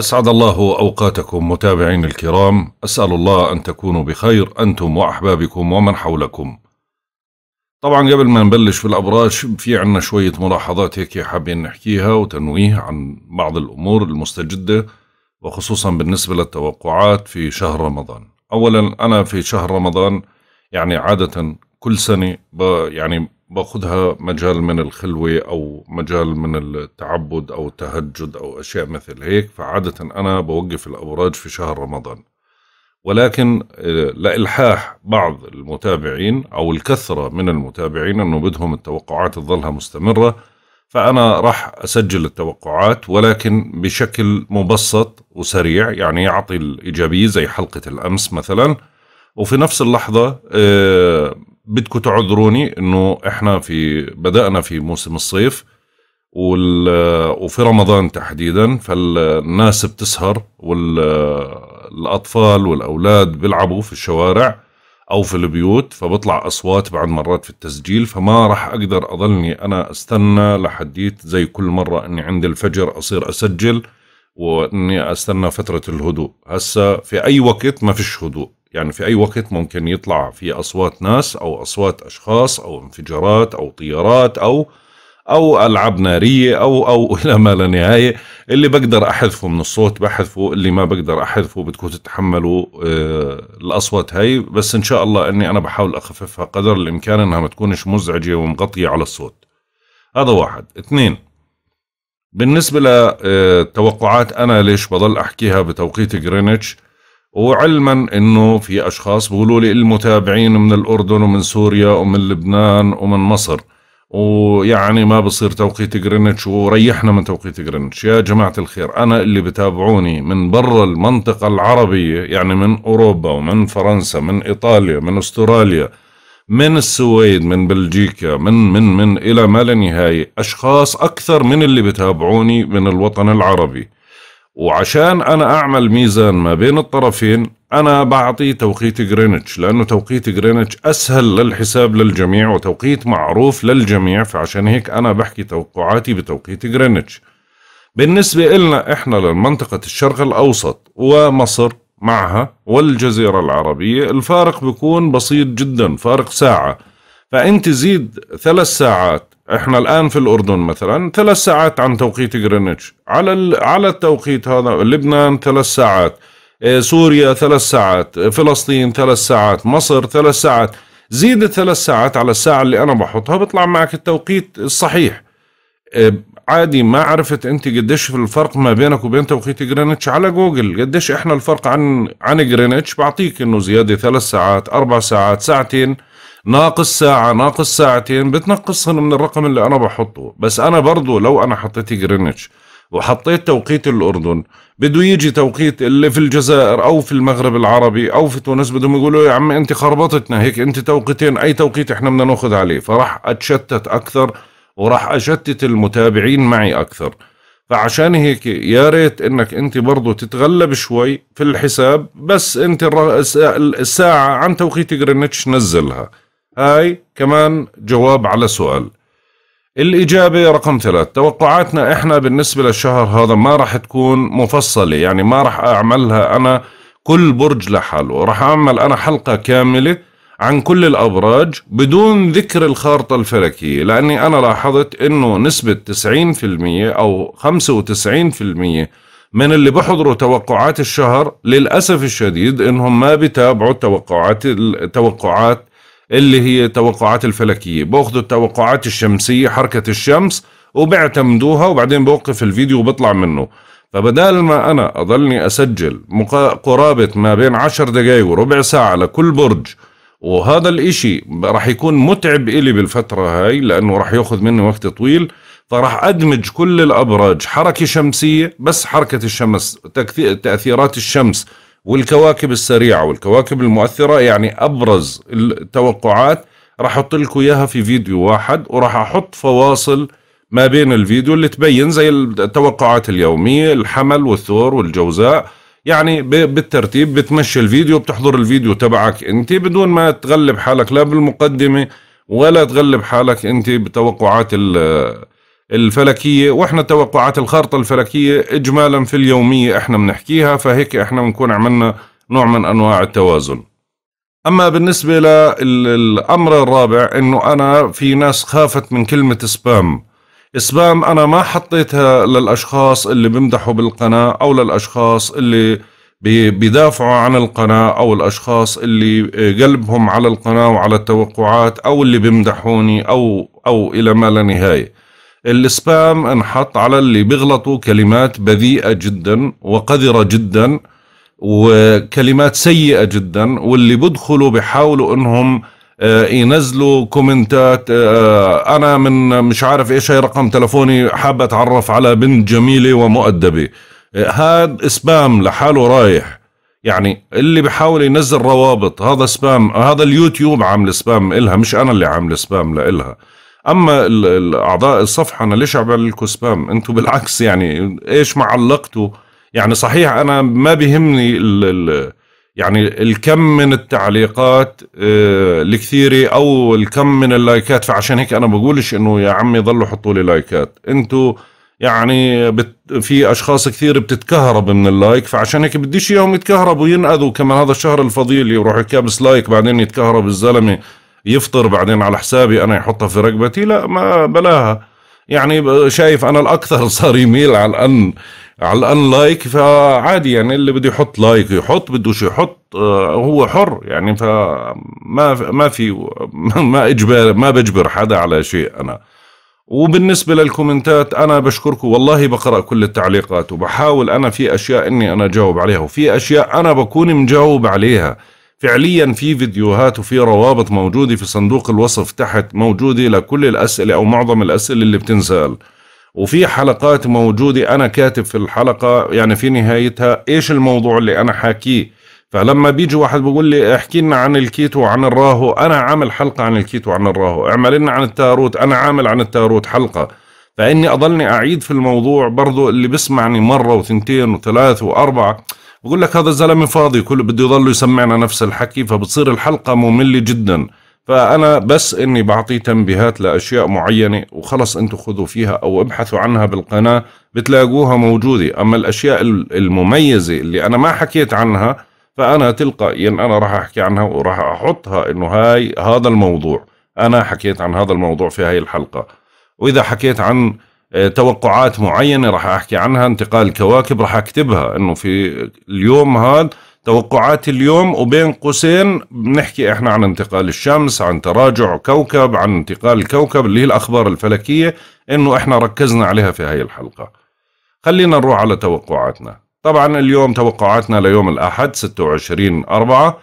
أسعد الله أوقاتكم متابعين الكرام أسأل الله أن تكونوا بخير أنتم وأحبابكم ومن حولكم طبعا قبل ما نبلش في الأبراج في عنا شوية ملاحظات هيك حابين نحكيها وتنويه عن بعض الأمور المستجدة وخصوصا بالنسبة للتوقعات في شهر رمضان أولا أنا في شهر رمضان يعني عادة كل سنة يعني باخذها مجال من الخلوة أو مجال من التعبد أو التهجد أو أشياء مثل هيك فعادة أنا بوقف الأوراج في شهر رمضان ولكن آه، لإلحاح بعض المتابعين أو الكثرة من المتابعين أنه بدهم التوقعات تظلها مستمرة فأنا راح أسجل التوقعات ولكن بشكل مبسط وسريع يعني يعطي الإيجابية زي حلقة الأمس مثلا وفي نفس اللحظة آه، بدكم تعذروني انه احنا في بدانا في موسم الصيف وال وفي رمضان تحديدا فالناس بتسهر والاطفال والاولاد بيلعبوا في الشوارع او في البيوت فبطلع اصوات بعد مرات في التسجيل فما راح اقدر اضلني انا استنى لحديت زي كل مره اني عند الفجر اصير اسجل واني استنى فتره الهدوء هسه في اي وقت ما فيش هدوء يعني في أي وقت ممكن يطلع في أصوات ناس أو أصوات أشخاص أو انفجارات أو طيارات أو أو ألعاب نارية أو أو إلى ما لا نهاية اللي بقدر أحذفه من الصوت بحذفه اللي ما بقدر أحذفه بدكم تتحملوا آه، الأصوات هاي بس إن شاء الله أني أنا بحاول أخففها قدر الإمكان أنها ما تكونش مزعجة ومغطية على الصوت هذا واحد اثنين بالنسبة لتوقعات آه، أنا ليش بضل أحكيها بتوقيت جرينتش وعلما انه في اشخاص بيقولوا لي المتابعين من الاردن ومن سوريا ومن لبنان ومن مصر ويعني ما بصير توقيت جرينتش وريحنا من توقيت جرينتش يا جماعة الخير أنا اللي بتابعوني من برا المنطقة العربية يعني من أوروبا ومن فرنسا من إيطاليا من أستراليا من السويد من بلجيكا من من من إلى ما لا نهاية أشخاص أكثر من اللي بتابعوني من الوطن العربي وعشان أنا أعمل ميزان ما بين الطرفين أنا بعطي توقيت جرينتش لأنه توقيت جرينتش أسهل للحساب للجميع وتوقيت معروف للجميع فعشان هيك أنا بحكي توقعاتي بتوقيت جرينتش بالنسبة إلنا إحنا لمنطقة الشرق الأوسط ومصر معها والجزيرة العربية الفارق بيكون بسيط جدا فارق ساعة فانت زيد ثلاث ساعات احنا الان في الاردن مثلا ثلاث ساعات عن توقيت جرينتش على على التوقيت هذا لبنان ثلاث ساعات آه، سوريا ثلاث ساعات آه، فلسطين ثلاث ساعات مصر ثلاث ساعات زيد الثلاث ساعات على الساعة اللي أنا بحطها بطلع معك التوقيت الصحيح آه، عادي ما عرفت أنت قديش الفرق ما بينك وبين توقيت جرينتش على جوجل قديش إحنا الفرق عن عن جرينتش بعطيك إنه زيادة ثلاث ساعات أربع ساعات ساعتين ناقص ساعة ناقص ساعتين بتنقصهم من الرقم اللي أنا بحطه بس أنا برضو لو أنا حطيت جرينتش وحطيت توقيت الأردن بده يجي توقيت اللي في الجزائر أو في المغرب العربي أو في تونس بدهم يقولوا يا عم أنت خربطتنا هيك أنت توقيتين أي توقيت إحنا بدنا ناخذ عليه فراح أتشتت أكثر وراح أشتت المتابعين معي أكثر فعشان هيك يا ريت انك انت برضه تتغلب شوي في الحساب بس انت الساعة عن توقيت جرينتش نزلها هاي كمان جواب على سؤال الإجابة رقم ثلاث توقعاتنا إحنا بالنسبة للشهر هذا ما راح تكون مفصلة يعني ما راح أعملها أنا كل برج لحاله راح أعمل أنا حلقة كاملة عن كل الأبراج بدون ذكر الخارطة الفلكية لأني أنا لاحظت أنه نسبة 90% أو 95% من اللي بحضروا توقعات الشهر للأسف الشديد أنهم ما بتابعوا توقعات توقعات اللي هي التوقعات الفلكية بأخذوا التوقعات الشمسية حركة الشمس وبيعتمدوها وبعدين بوقف الفيديو وبطلع منه فبدال ما أنا أضلني أسجل قرابة ما بين عشر دقايق وربع ساعة لكل برج وهذا الإشي راح يكون متعب إلي بالفترة هاي لأنه راح يأخذ مني وقت طويل فراح أدمج كل الأبراج حركة شمسية بس حركة الشمس تأثيرات الشمس والكواكب السريعه والكواكب المؤثره يعني ابرز التوقعات راح احط لكم اياها في فيديو واحد وراح احط فواصل ما بين الفيديو اللي تبين زي التوقعات اليوميه الحمل والثور والجوزاء يعني بالترتيب بتمشي الفيديو بتحضر الفيديو تبعك انت بدون ما تغلب حالك لا بالمقدمه ولا تغلب حالك انت بتوقعات الفلكية واحنا توقعات الخارطة الفلكية اجمالا في اليومية احنا بنحكيها فهيك احنا بنكون عملنا نوع من انواع التوازن اما بالنسبة للامر الرابع انه انا في ناس خافت من كلمة سبام سبام انا ما حطيتها للاشخاص اللي بمدحوا بالقناة او للاشخاص اللي بيدافعوا عن القناة أو الأشخاص اللي قلبهم على القناة وعلى التوقعات أو اللي بمدحوني أو أو إلى ما لا نهاية السبام انحط على اللي بيغلطوا كلمات بذيئة جدا وقذرة جدا وكلمات سيئة جدا واللي بدخلوا بحاولوا انهم آه، ينزلوا كومنتات آه، انا من مش عارف ايش هي رقم تلفوني حابة اتعرف على بنت جميلة ومؤدبة هذا آه، سبام لحاله رايح يعني اللي بحاول ينزل روابط هذا سبام هذا اليوتيوب عامل سبام إلها مش أنا اللي عامل سبام لإلها اما اعضاء الصفحه انا ليش عبال سبام انتم بالعكس يعني ايش ما علقتوا يعني صحيح انا ما بيهمني الـ الـ يعني الكم من التعليقات آه، الكثيره او الكم من اللايكات فعشان هيك انا بقولش انه يا عمي ضلوا حطوا لي لايكات انتوا يعني بت في اشخاص كثير بتتكهرب من اللايك فعشان هيك بديش اياهم يتكهربوا ينأذوا كمان هذا الشهر الفضيل يروح كابس لايك بعدين يتكهرب الزلمه يفطر بعدين على حسابي انا يحطها في رقبتي لا ما بلاها يعني شايف انا الاكثر صار يميل على الان على الان لايك فعادي يعني اللي بده يحط لايك يحط بده يحط آه، هو حر يعني فما ما في ما اجبار ما بجبر حدا على شيء انا وبالنسبه للكومنتات انا بشكركم والله بقرا كل التعليقات وبحاول انا في اشياء اني انا اجاوب عليها وفي اشياء انا بكون مجاوب عليها فعليا في فيديوهات وفي روابط موجودة في صندوق الوصف تحت موجودة لكل الأسئلة أو معظم الأسئلة اللي بتنسأل وفي حلقات موجودة أنا كاتب في الحلقة يعني في نهايتها إيش الموضوع اللي أنا حاكيه فلما بيجي واحد بيقول لي احكي لنا عن الكيتو وعن الراهو انا عامل حلقه عن الكيتو وعن الراهو اعمل لنا عن التاروت انا عامل عن التاروت حلقه فاني اضلني اعيد في الموضوع برضو اللي بسمعني مره وثنتين وثلاث واربعه بقول لك هذا الزلمه فاضي كله بده يضل يسمعنا نفس الحكي فبتصير الحلقه ممله جدا فانا بس اني بعطيه تنبيهات لاشياء معينه وخلص انتم خذوا فيها او ابحثوا عنها بالقناه بتلاقوها موجوده اما الاشياء المميزه اللي انا ما حكيت عنها فانا تلقائيا انا راح احكي عنها وراح احطها انه هاي هذا الموضوع انا حكيت عن هذا الموضوع في هاي الحلقه واذا حكيت عن آه، توقعات معينه راح احكي عنها انتقال الكواكب راح اكتبها انه في اليوم هذا توقعات اليوم وبين قوسين بنحكي احنا عن انتقال الشمس عن تراجع كوكب عن انتقال الكوكب اللي هي الاخبار الفلكيه انه احنا ركزنا عليها في هاي الحلقه خلينا نروح على توقعاتنا طبعا اليوم توقعاتنا ليوم الاحد 26 4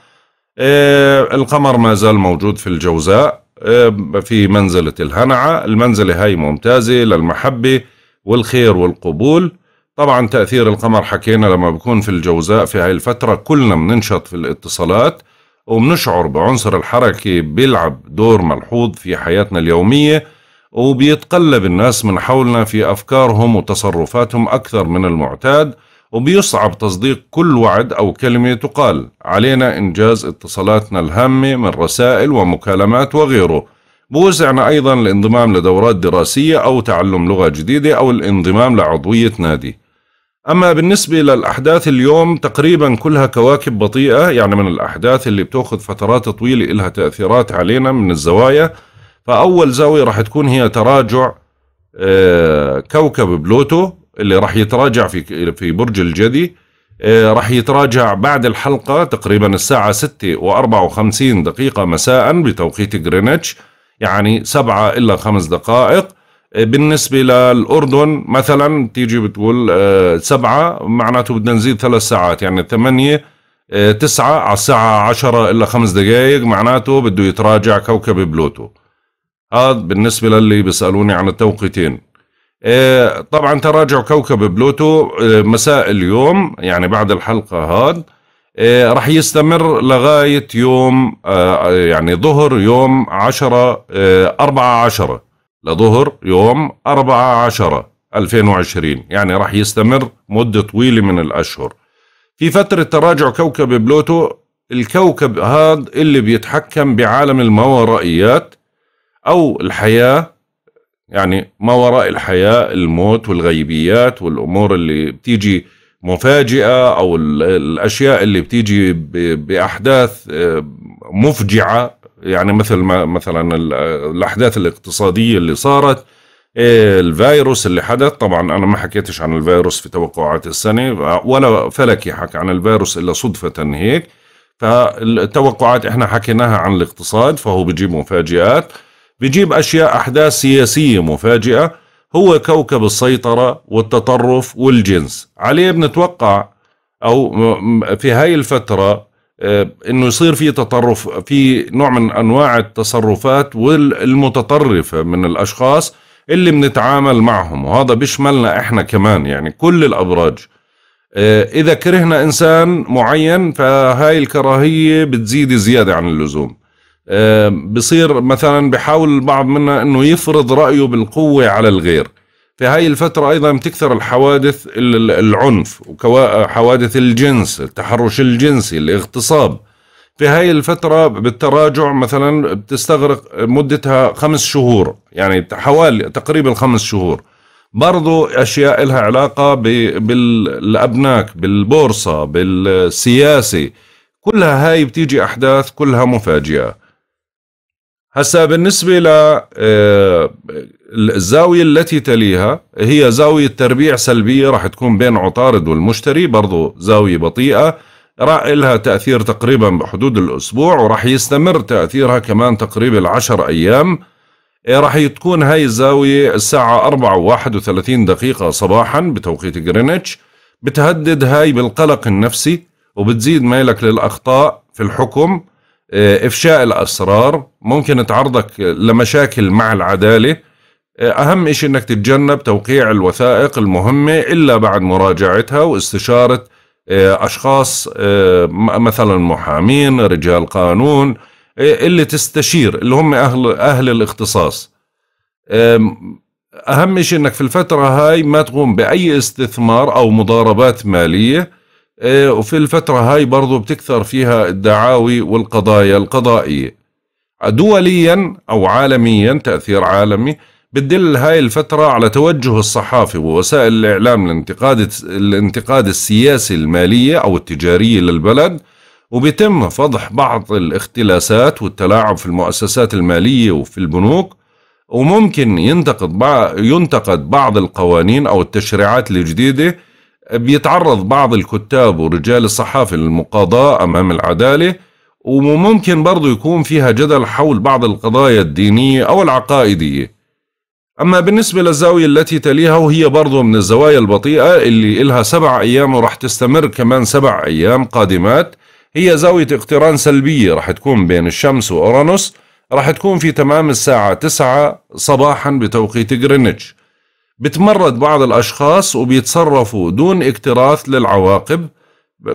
آه، القمر ما زال موجود في الجوزاء إيه، في منزلة الهنعة المنزلة هاي ممتازة للمحبة والخير والقبول طبعا تأثير القمر حكينا لما بكون في الجوزاء في هاي الفترة كلنا بننشط في الاتصالات وبنشعر بعنصر الحركة بيلعب دور ملحوظ في حياتنا اليومية وبيتقلب الناس من حولنا في أفكارهم وتصرفاتهم أكثر من المعتاد وبيصعب تصديق كل وعد أو كلمة تقال علينا إنجاز اتصالاتنا الهامة من رسائل ومكالمات وغيره بوسعنا أيضا الانضمام لدورات دراسية أو تعلم لغة جديدة أو الانضمام لعضوية نادي أما بالنسبة للأحداث اليوم تقريبا كلها كواكب بطيئة يعني من الأحداث اللي بتأخذ فترات طويلة إلها تأثيرات علينا من الزوايا فأول زاوية راح تكون هي تراجع آه، كوكب بلوتو اللي راح يتراجع في في برج الجدي آه، راح يتراجع بعد الحلقة تقريبا الساعة 6 و54 دقيقة مساء بتوقيت جرينتش يعني 7 إلا 5 دقائق آه، بالنسبة للأردن مثلا تيجي بتقول 7 آه، معناته بدنا نزيد ثلاث ساعات يعني 8 9 على الساعة 10 إلا 5 دقائق معناته بده يتراجع كوكب بلوتو هذا بالنسبة للي بيسألوني عن التوقيتين آه، طبعا تراجع كوكب بلوتو آه، مساء اليوم يعني بعد الحلقة هاد آه، رح يستمر لغاية يوم يعني ظهر يوم عشرة أربعة عشرة لظهر يوم أربعة عشرة 2020 يعني رح يستمر مدة طويلة من الأشهر في فترة تراجع كوكب بلوتو الكوكب هذا اللي بيتحكم بعالم الماورائيات أو الحياة يعني ما وراء الحياة الموت والغيبيات والأمور اللي بتيجي مفاجئة أو الأشياء اللي بتيجي بأحداث آه، مفجعة يعني مثل ما مثلا الأحداث الاقتصادية اللي صارت آه، الفيروس اللي حدث طبعا أنا ما حكيتش عن الفيروس في توقعات السنة ولا فلكي حكى عن الفيروس إلا صدفة هيك فالتوقعات احنا حكيناها عن الاقتصاد فهو بجيب مفاجآت بيجيب أشياء أحداث سياسية مفاجئة هو كوكب السيطرة والتطرف والجنس عليه بنتوقع أو في هاي الفترة آه، انه يصير في تطرف في نوع من انواع التصرفات والمتطرفه من الاشخاص اللي بنتعامل معهم وهذا بيشملنا احنا كمان يعني كل الابراج آه، اذا كرهنا انسان معين فهاي الكراهيه بتزيد زياده عن اللزوم آه، بصير مثلا بحاول البعض منا انه يفرض رايه بالقوه على الغير في هاي الفترة أيضا بتكثر الحوادث العنف وحوادث الجنس التحرش الجنسي الاغتصاب في هاي الفترة بالتراجع مثلا بتستغرق مدتها خمس شهور يعني حوالي تقريبا خمس شهور برضو أشياء لها علاقة بالأبناك بالبورصة بالسياسة كلها هاي بتيجي أحداث كلها مفاجئة هسا بالنسبة للزاوية آه، التي تليها هي زاوية تربيع سلبية راح تكون بين عطارد والمشتري برضو زاوية بطيئة راح لها تأثير تقريبا بحدود الأسبوع وراح يستمر تأثيرها كمان تقريبا العشر أيام إيه، راح تكون هاي الزاوية الساعة أربعة وواحد وثلاثين دقيقة صباحا بتوقيت غرينتش بتهدد هاي بالقلق النفسي وبتزيد ميلك للأخطاء في الحكم آه، افشاء الاسرار ممكن تعرضك لمشاكل مع العداله آه، اهم شيء انك تتجنب توقيع الوثائق المهمه الا بعد مراجعتها واستشاره آه، اشخاص مثلا محامين رجال قانون اللي تستشير اللي هم اهل اهل الاختصاص اهم شيء انك في الفتره هاي ما تقوم باي استثمار او مضاربات ماليه إيه، وفي الفترة هاي برضو بتكثر فيها الدعاوي والقضايا القضائية دوليا أو عالميا تأثير عالمي بتدل هاي الفترة على توجه الصحافة ووسائل الإعلام لانتقاد الانتقاد السياسي المالية أو التجارية للبلد وبيتم فضح بعض الاختلاسات والتلاعب في المؤسسات المالية وفي البنوك وممكن ينتقد ينتقد بعض القوانين أو التشريعات الجديدة بيتعرض بعض الكتاب ورجال الصحافة للمقاضاة أمام العدالة وممكن برضو يكون فيها جدل حول بعض القضايا الدينية أو العقائدية أما بالنسبة للزاوية التي تليها وهي برضو من الزوايا البطيئة اللي إلها سبع أيام ورح تستمر كمان سبع أيام قادمات هي زاوية اقتران سلبية رح تكون بين الشمس وأورانوس رح تكون في تمام الساعة 9 صباحا بتوقيت جرينتش بتمرد بعض الأشخاص وبيتصرفوا دون اكتراث للعواقب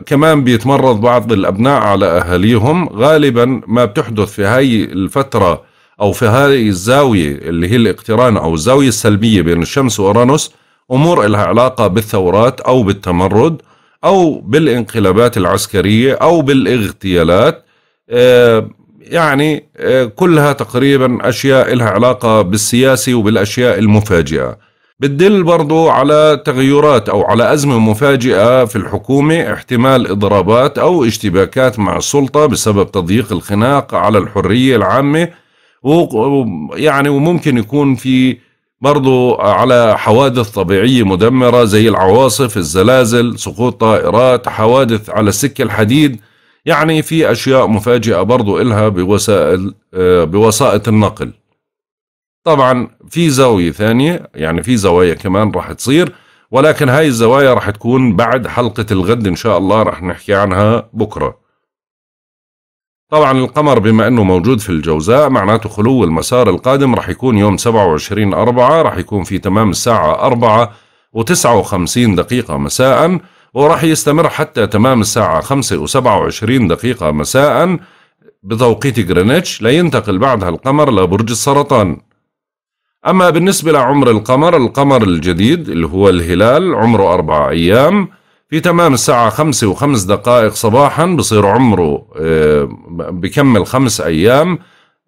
كمان بيتمرض بعض الأبناء على أهاليهم غالبا ما بتحدث في هاي الفترة أو في هاي الزاوية اللي هي الاقتران أو الزاوية السلبية بين الشمس وأورانوس أمور لها علاقة بالثورات أو بالتمرد أو بالانقلابات العسكرية أو بالاغتيالات آه، يعني آه، كلها تقريبا أشياء لها علاقة بالسياسي وبالأشياء المفاجئة بتدل برضو على تغيرات أو على أزمة مفاجئة في الحكومة احتمال إضرابات أو اشتباكات مع السلطة بسبب تضييق الخناق على الحرية العامة ويعني وممكن يكون في برضو على حوادث طبيعية مدمرة زي العواصف الزلازل سقوط طائرات حوادث على السكة الحديد يعني في أشياء مفاجئة برضو إلها بوسائل آه، بوسائط النقل طبعا في زاوية ثانية يعني في زوايا كمان راح تصير ولكن هاي الزوايا راح تكون بعد حلقة الغد إن شاء الله راح نحكي عنها بكرة طبعا القمر بما أنه موجود في الجوزاء معناته خلو المسار القادم راح يكون يوم 27 أربعة راح يكون في تمام الساعة أربعة و59 دقيقة مساء وراح يستمر حتى تمام الساعة 5 و27 دقيقة مساء بتوقيت جرينتش لينتقل بعدها القمر لبرج السرطان أما بالنسبة لعمر القمر القمر الجديد اللي هو الهلال عمره أربعة أيام في تمام الساعة خمسة وخمس دقائق صباحا بصير عمره آه، بكمل خمس أيام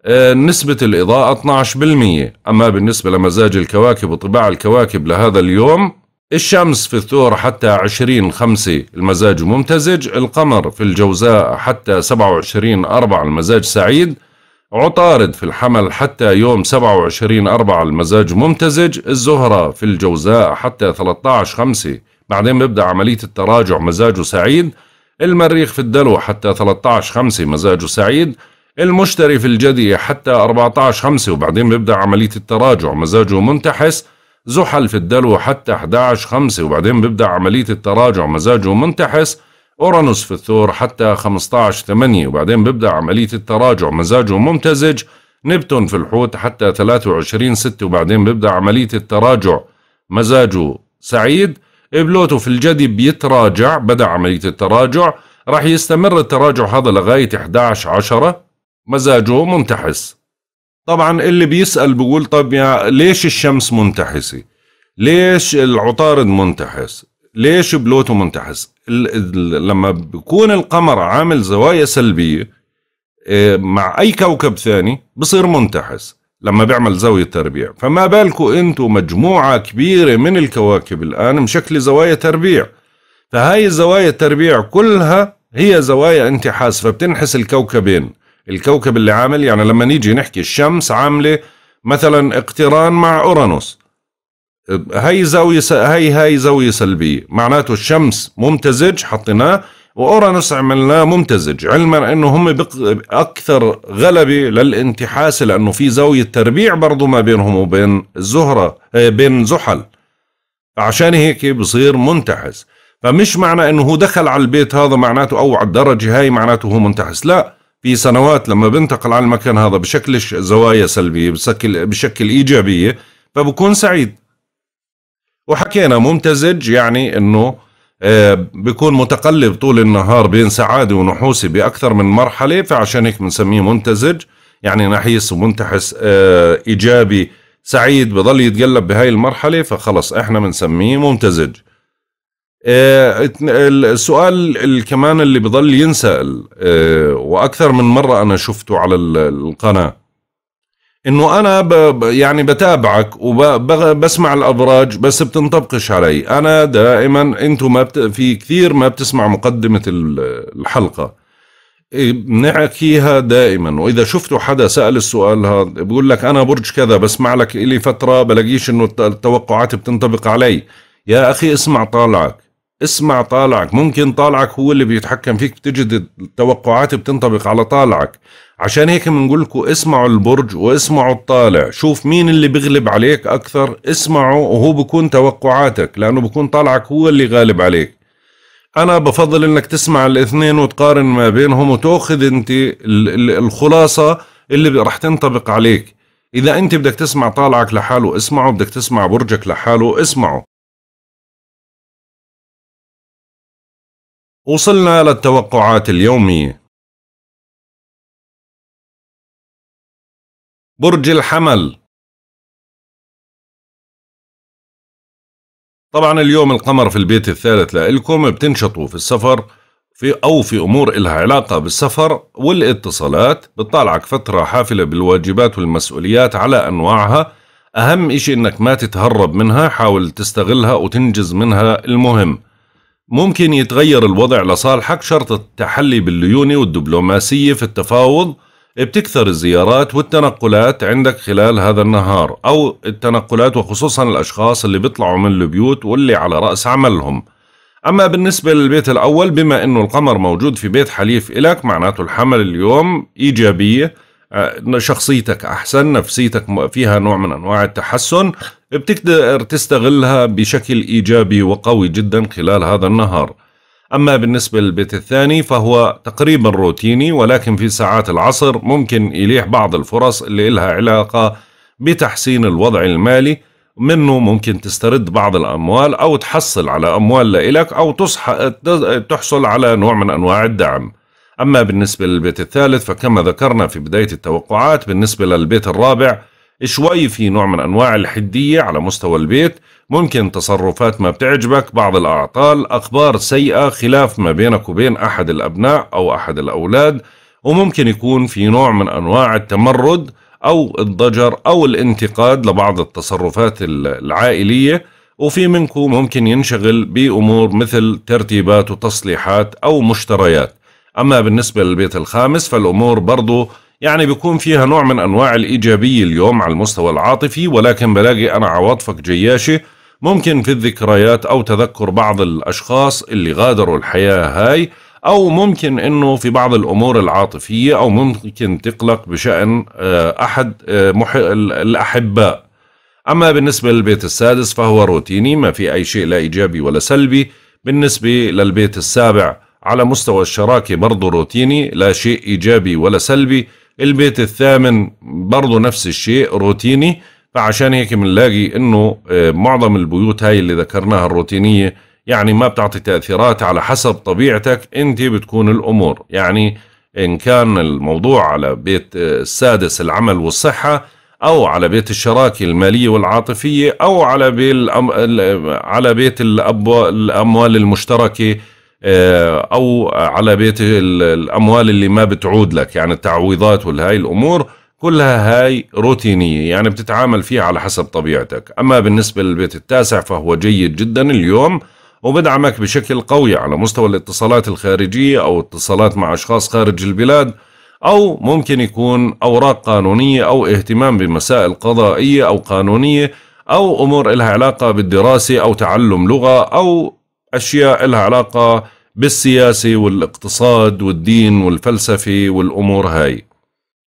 آه، نسبة الإضاءة 12% أما بالنسبة لمزاج الكواكب وطباع الكواكب لهذا اليوم الشمس في الثور حتى 20 5 المزاج ممتزج القمر في الجوزاء حتى 27 4 المزاج سعيد عطارد في الحمل حتى يوم 27 أربعة المزاج ممتزج الزهرة في الجوزاء حتى 13 خمسة بعدين بيبدأ عملية التراجع مزاجه سعيد المريخ في الدلو حتى 13 خمسة مزاجه سعيد المشتري في الجدي حتى 14 خمسة وبعدين بيبدأ عملية التراجع مزاجه منتحس زحل في الدلو حتى 11 خمسة وبعدين بيبدأ عملية التراجع مزاجه منتحس أورانوس في الثور حتى 15 8 وبعدين بيبدأ عملية التراجع مزاجه ممتزج نبتون في الحوت حتى 23 6 وبعدين بيبدأ عملية التراجع مزاجه سعيد بلوتو في الجدي بيتراجع بدأ عملية التراجع راح يستمر التراجع هذا لغاية 11 10 مزاجه منتحس طبعا اللي بيسأل بيقول طب يا ليش الشمس منتحسة ليش العطارد منتحس ليش بلوتو منتحس لما بكون القمر عامل زوايا سلبية إيه، مع أي كوكب ثاني بصير منتحس لما بيعمل زاوية تربيع فما بالكم أنتم مجموعة كبيرة من الكواكب الآن مشكلة زوايا تربيع فهاي الزوايا التربيع كلها هي زوايا انتحاس فبتنحس الكوكبين الكوكب اللي عامل يعني لما نيجي نحكي الشمس عاملة مثلا اقتران مع أورانوس هاي زاوية هاي هاي زاوية سلبية معناته الشمس ممتزج حطيناه وأورانوس عملناه ممتزج علما أنه هم بق... أكثر غلبة للانتحاس لأنه في زاوية تربيع برضو ما بينهم وبين الزهرة آه، بين زحل عشان هيك بصير منتحس فمش معنى أنه هو دخل على البيت هذا معناته أو على الدرجة هاي معناته هو منتحس لا في سنوات لما بنتقل على المكان هذا بشكل زوايا سلبية بشكل, بشكل إيجابية فبكون سعيد وحكينا ممتزج يعني انه آه، بيكون متقلب طول النهار بين سعادة ونحوسة بأكثر من مرحلة فعشان هيك بنسميه ممتزج يعني نحيس ومنتحس آه، إيجابي سعيد بضل يتقلب بهاي المرحلة فخلص احنا بنسميه ممتزج آه، السؤال كمان اللي بضل ينسأل وأكثر من مرة أنا شفته على القناة انه انا ب يعني بتابعك وبسمع الابراج بس بتنطبقش علي انا دائما انتم ما بت في كثير ما بتسمع مقدمه الحلقه إيه، بنحكيها دائما واذا شفتوا حدا سال السؤال هذا بقول لك انا برج كذا بسمع لك الي فتره بلاقيش انه التوقعات بتنطبق علي يا اخي اسمع طالعك اسمع طالعك ممكن طالعك هو اللي بيتحكم فيك بتجد التوقعات بتنطبق على طالعك عشان هيك بنقول لكم اسمعوا البرج واسمعوا الطالع شوف مين اللي بيغلب عليك اكثر اسمعه وهو بكون توقعاتك لانه بكون طالعك هو اللي غالب عليك انا بفضل انك تسمع الاثنين وتقارن ما بينهم وتاخذ انت الخلاصه اللي راح تنطبق عليك اذا انت بدك تسمع طالعك لحاله اسمعه بدك تسمع برجك لحاله اسمعه وصلنا للتوقعات اليومية برج الحمل طبعا اليوم القمر في البيت الثالث لإلكم بتنشطوا في السفر في أو في أمور إلها علاقة بالسفر والاتصالات بتطالعك فترة حافلة بالواجبات والمسؤوليات على أنواعها أهم إشي إنك ما تتهرب منها حاول تستغلها وتنجز منها المهم ممكن يتغير الوضع لصالحك شرط التحلي بالليونة والدبلوماسية في التفاوض بتكثر الزيارات والتنقلات عندك خلال هذا النهار أو التنقلات وخصوصا الأشخاص اللي بيطلعوا من البيوت واللي على رأس عملهم أما بالنسبة للبيت الأول بما أنه القمر موجود في بيت حليف إلك معناته الحمل اليوم إيجابية شخصيتك احسن نفسيتك فيها نوع من انواع التحسن بتقدر تستغلها بشكل ايجابي وقوي جدا خلال هذا النهار اما بالنسبه للبيت الثاني فهو تقريبا روتيني ولكن في ساعات العصر ممكن يليح بعض الفرص اللي لها علاقه بتحسين الوضع المالي منه ممكن تسترد بعض الاموال او تحصل على اموال لإلك او تصح... تحصل على نوع من انواع الدعم أما بالنسبة للبيت الثالث فكما ذكرنا في بداية التوقعات بالنسبة للبيت الرابع شوي في نوع من أنواع الحدية على مستوى البيت ممكن تصرفات ما بتعجبك بعض الأعطال أخبار سيئة خلاف ما بينك وبين أحد الأبناء أو أحد الأولاد وممكن يكون في نوع من أنواع التمرد أو الضجر أو الانتقاد لبعض التصرفات العائلية وفي منكم ممكن ينشغل بأمور مثل ترتيبات وتصليحات أو مشتريات أما بالنسبة للبيت الخامس فالأمور برضو يعني بيكون فيها نوع من أنواع الإيجابية اليوم على المستوى العاطفي ولكن بلاقي أنا عواطفك جياشة ممكن في الذكريات أو تذكر بعض الأشخاص اللي غادروا الحياة هاي أو ممكن أنه في بعض الأمور العاطفية أو ممكن تقلق بشأن آه، أحد آه، الأحباء أما بالنسبة للبيت السادس فهو روتيني ما في أي شيء لا إيجابي ولا سلبي بالنسبة للبيت السابع على مستوى الشراكة برضه روتيني لا شيء إيجابي ولا سلبي البيت الثامن برضه نفس الشيء روتيني فعشان هيك بنلاقي انه آه، معظم البيوت هاي اللي ذكرناها الروتينية يعني ما بتعطي تأثيرات على حسب طبيعتك انت بتكون الامور يعني ان كان الموضوع على بيت آه، السادس العمل والصحة او على بيت الشراكة المالية والعاطفية او على بيت على بيت الاموال المشتركة آه، او على بيت الاموال اللي ما بتعود لك يعني التعويضات والهاي الامور كلها هاي روتينية يعني بتتعامل فيها على حسب طبيعتك أما بالنسبة للبيت التاسع فهو جيد جدا اليوم وبدعمك بشكل قوي على مستوى الاتصالات الخارجية أو اتصالات مع أشخاص خارج البلاد أو ممكن يكون أوراق قانونية أو اهتمام بمسائل قضائية أو قانونية أو أمور لها علاقة بالدراسة أو تعلم لغة أو أشياء لها علاقة بالسياسة والاقتصاد والدين والفلسفة والأمور هاي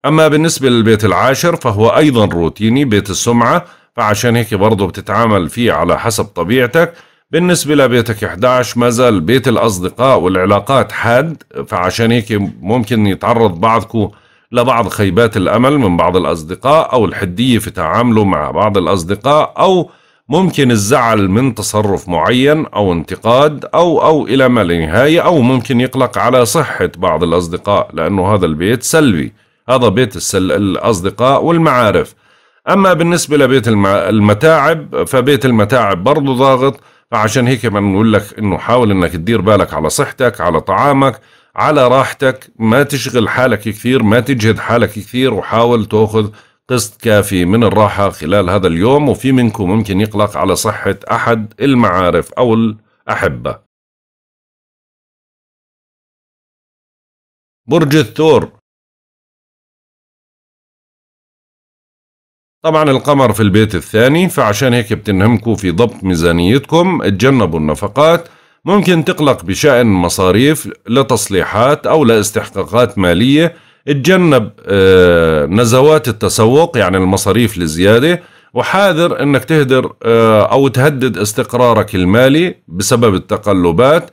أما بالنسبة للبيت العاشر فهو أيضا روتيني بيت السمعة فعشان هيك برضه بتتعامل فيه على حسب طبيعتك بالنسبة لبيتك 11 ما زال بيت الأصدقاء والعلاقات حاد فعشان هيك ممكن يتعرض بعضكم لبعض خيبات الأمل من بعض الأصدقاء أو الحدية في تعامله مع بعض الأصدقاء أو ممكن الزعل من تصرف معين أو انتقاد أو أو إلى ما لا نهاية أو ممكن يقلق على صحة بعض الأصدقاء لأنه هذا البيت سلبي هذا بيت السل... الأصدقاء والمعارف أما بالنسبة لبيت الم... المتاعب فبيت المتاعب برضه ضاغط فعشان هيك بنقول لك إنه حاول إنك تدير بالك على صحتك على طعامك على راحتك ما تشغل حالك كثير ما تجهد حالك كثير وحاول تأخذ قسط كافي من الراحة خلال هذا اليوم وفي منكم ممكن يقلق على صحة أحد المعارف أو الأحبة برج الثور طبعا القمر في البيت الثاني فعشان هيك بتنهمكوا في ضبط ميزانيتكم اتجنبوا النفقات ممكن تقلق بشأن مصاريف لتصليحات أو لاستحقاقات مالية تجنب آه، نزوات التسوق يعني المصاريف الزيادة وحاذر انك تهدر آه، او تهدد استقرارك المالي بسبب التقلبات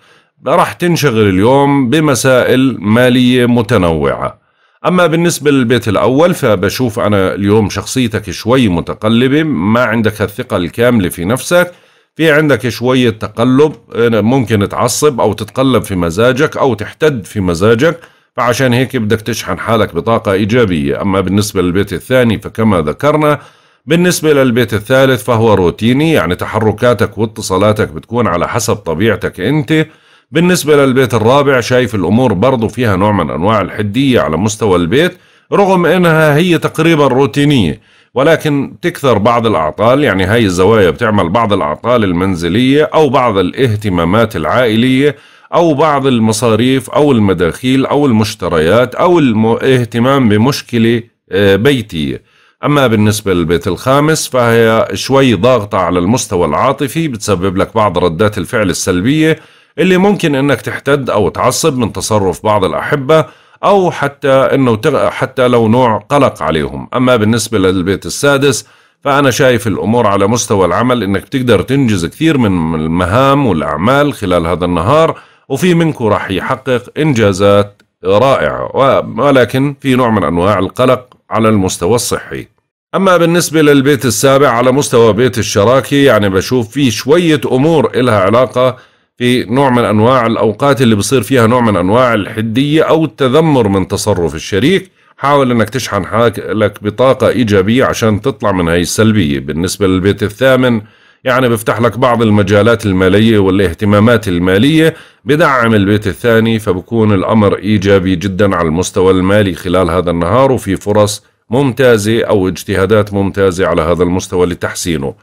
راح تنشغل اليوم بمسائل مالية متنوعة أما بالنسبة للبيت الأول فبشوف أنا اليوم شخصيتك شوي متقلبة ما عندك الثقة الكاملة في نفسك في عندك شوية تقلب آه، ممكن تعصب أو تتقلب في مزاجك أو تحتد في مزاجك فعشان هيك بدك تشحن حالك بطاقة إيجابية أما بالنسبة للبيت الثاني فكما ذكرنا بالنسبة للبيت الثالث فهو روتيني يعني تحركاتك واتصالاتك بتكون على حسب طبيعتك أنت بالنسبة للبيت الرابع شايف الأمور برضو فيها نوع من أنواع الحدية على مستوى البيت رغم أنها هي تقريبا روتينية ولكن تكثر بعض الأعطال يعني هاي الزوايا بتعمل بعض الأعطال المنزلية أو بعض الاهتمامات العائلية أو بعض المصاريف أو المداخيل أو المشتريات أو الاهتمام بمشكلة آه، بيتية أما بالنسبة للبيت الخامس فهي شوي ضاغطة على المستوى العاطفي بتسبب لك بعض ردات الفعل السلبية اللي ممكن أنك تحتد أو تعصب من تصرف بعض الأحبة أو حتى أنه تغ... حتى لو نوع قلق عليهم أما بالنسبة للبيت السادس فأنا شايف الأمور على مستوى العمل أنك بتقدر تنجز كثير من المهام والأعمال خلال هذا النهار وفي منكم راح يحقق إنجازات رائعة ولكن في نوع من أنواع القلق على المستوى الصحي أما بالنسبة للبيت السابع على مستوى بيت الشراكة يعني بشوف في شوية أمور إلها علاقة في نوع من أنواع الأوقات اللي بصير فيها نوع من أنواع الحدية أو التذمر من تصرف الشريك حاول انك تشحن حالك بطاقة ايجابية عشان تطلع من هاي السلبية بالنسبة للبيت الثامن يعني بيفتح لك بعض المجالات المالية والاهتمامات المالية بدعم البيت الثاني فبكون الأمر إيجابي جدا على المستوى المالي خلال هذا النهار وفي فرص ممتازة أو اجتهادات ممتازة على هذا المستوى لتحسينه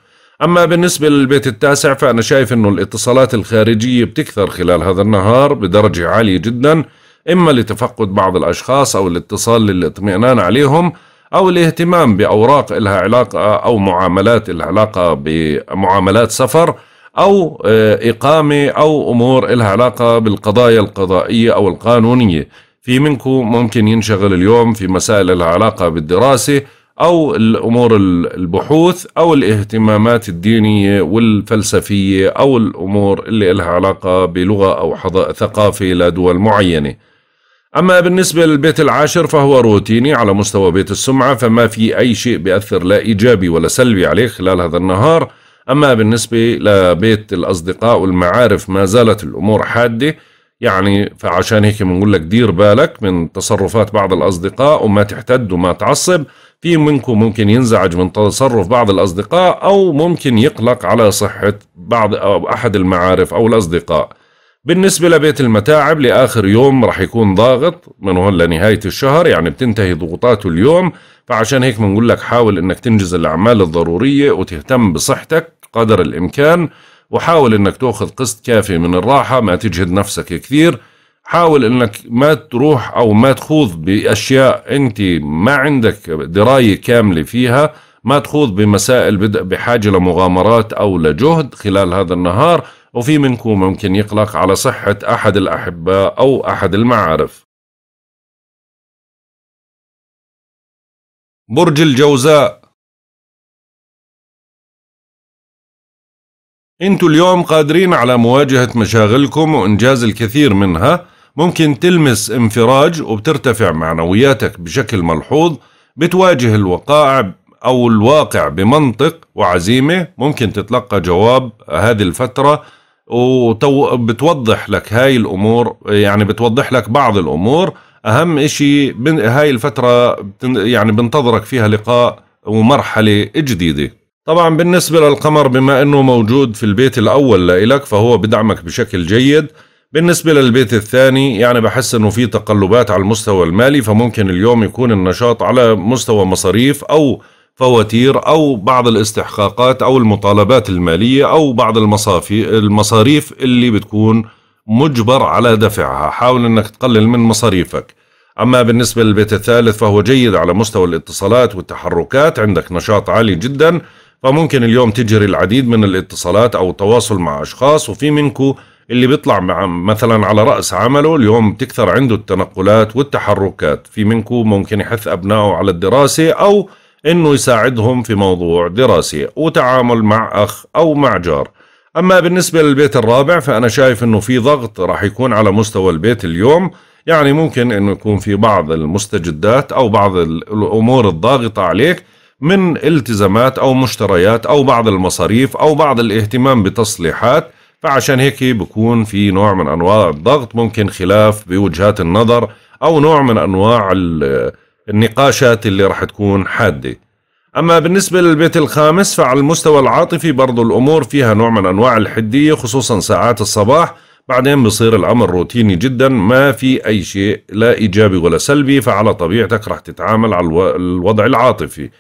أما بالنسبة للبيت التاسع فأنا شايف أنه الاتصالات الخارجية بتكثر خلال هذا النهار بدرجة عالية جدا إما لتفقد بعض الأشخاص أو الاتصال للاطمئنان عليهم أو الاهتمام بأوراق إلها علاقة أو معاملات إلها علاقة بمعاملات سفر أو آه، إقامة أو أمور إلها علاقة بالقضايا القضائية أو القانونية في منكم ممكن ينشغل اليوم في مسائل لها علاقة بالدراسة أو الأمور البحوث أو الاهتمامات الدينية والفلسفية أو الأمور اللي لها علاقة بلغة أو ثقافة لدول معينة أما بالنسبة للبيت العاشر فهو روتيني على مستوى بيت السمعة فما في أي شيء بيأثر لا إيجابي ولا سلبي عليه خلال هذا النهار أما بالنسبة لبيت الأصدقاء والمعارف ما زالت الأمور حادة يعني فعشان هيك بنقول لك دير بالك من تصرفات بعض الأصدقاء وما تحتد وما تعصب في منكم ممكن ينزعج من تصرف بعض الأصدقاء أو ممكن يقلق على صحة بعض أو أحد المعارف أو الأصدقاء بالنسبة لبيت المتاعب لآخر يوم رح يكون ضاغط من هون لنهاية الشهر يعني بتنتهي ضغوطاته اليوم فعشان هيك بنقول لك حاول انك تنجز الأعمال الضرورية وتهتم بصحتك قدر الإمكان وحاول انك تاخذ قسط كافي من الراحة ما تجهد نفسك كثير حاول انك ما تروح او ما تخوض باشياء انت ما عندك دراية كاملة فيها ما تخوض بمسائل بحاجة لمغامرات او لجهد خلال هذا النهار وفي منكم ممكن يقلق على صحة أحد الأحباء أو أحد المعارف برج الجوزاء انتوا اليوم قادرين على مواجهة مشاغلكم وإنجاز الكثير منها ممكن تلمس انفراج وبترتفع معنوياتك بشكل ملحوظ بتواجه الوقائع أو الواقع بمنطق وعزيمة ممكن تتلقى جواب هذه الفترة وبتوضح لك هاي الامور يعني بتوضح لك بعض الامور اهم شيء هاي الفترة يعني بنتظرك فيها لقاء ومرحلة جديدة طبعا بالنسبة للقمر بما انه موجود في البيت الاول لإلك فهو بدعمك بشكل جيد بالنسبة للبيت الثاني يعني بحس انه في تقلبات على المستوى المالي فممكن اليوم يكون النشاط على مستوى مصاريف او فواتير أو بعض الاستحقاقات أو المطالبات المالية أو بعض المصافي المصاريف اللي بتكون مجبر على دفعها حاول أنك تقلل من مصاريفك أما بالنسبة للبيت الثالث فهو جيد على مستوى الاتصالات والتحركات عندك نشاط عالي جدا فممكن اليوم تجري العديد من الاتصالات أو التواصل مع أشخاص وفي منكم اللي بيطلع مع مثلا على رأس عمله اليوم تكثر عنده التنقلات والتحركات في منكم ممكن يحث أبنائه على الدراسة أو انه يساعدهم في موضوع دراسي وتعامل مع اخ او مع جار اما بالنسبة للبيت الرابع فانا شايف انه في ضغط راح يكون على مستوى البيت اليوم يعني ممكن انه يكون في بعض المستجدات او بعض الامور الضاغطة عليك من التزامات او مشتريات او بعض المصاريف او بعض الاهتمام بتصليحات فعشان هيك بكون في نوع من انواع الضغط ممكن خلاف بوجهات النظر او نوع من انواع النقاشات اللي راح تكون حادة أما بالنسبة للبيت الخامس فعلى المستوى العاطفي برضو الأمور فيها نوع من أنواع الحدية خصوصا ساعات الصباح بعدين بصير الأمر روتيني جدا ما في أي شيء لا إيجابي ولا سلبي فعلى طبيعتك راح تتعامل على الوضع العاطفي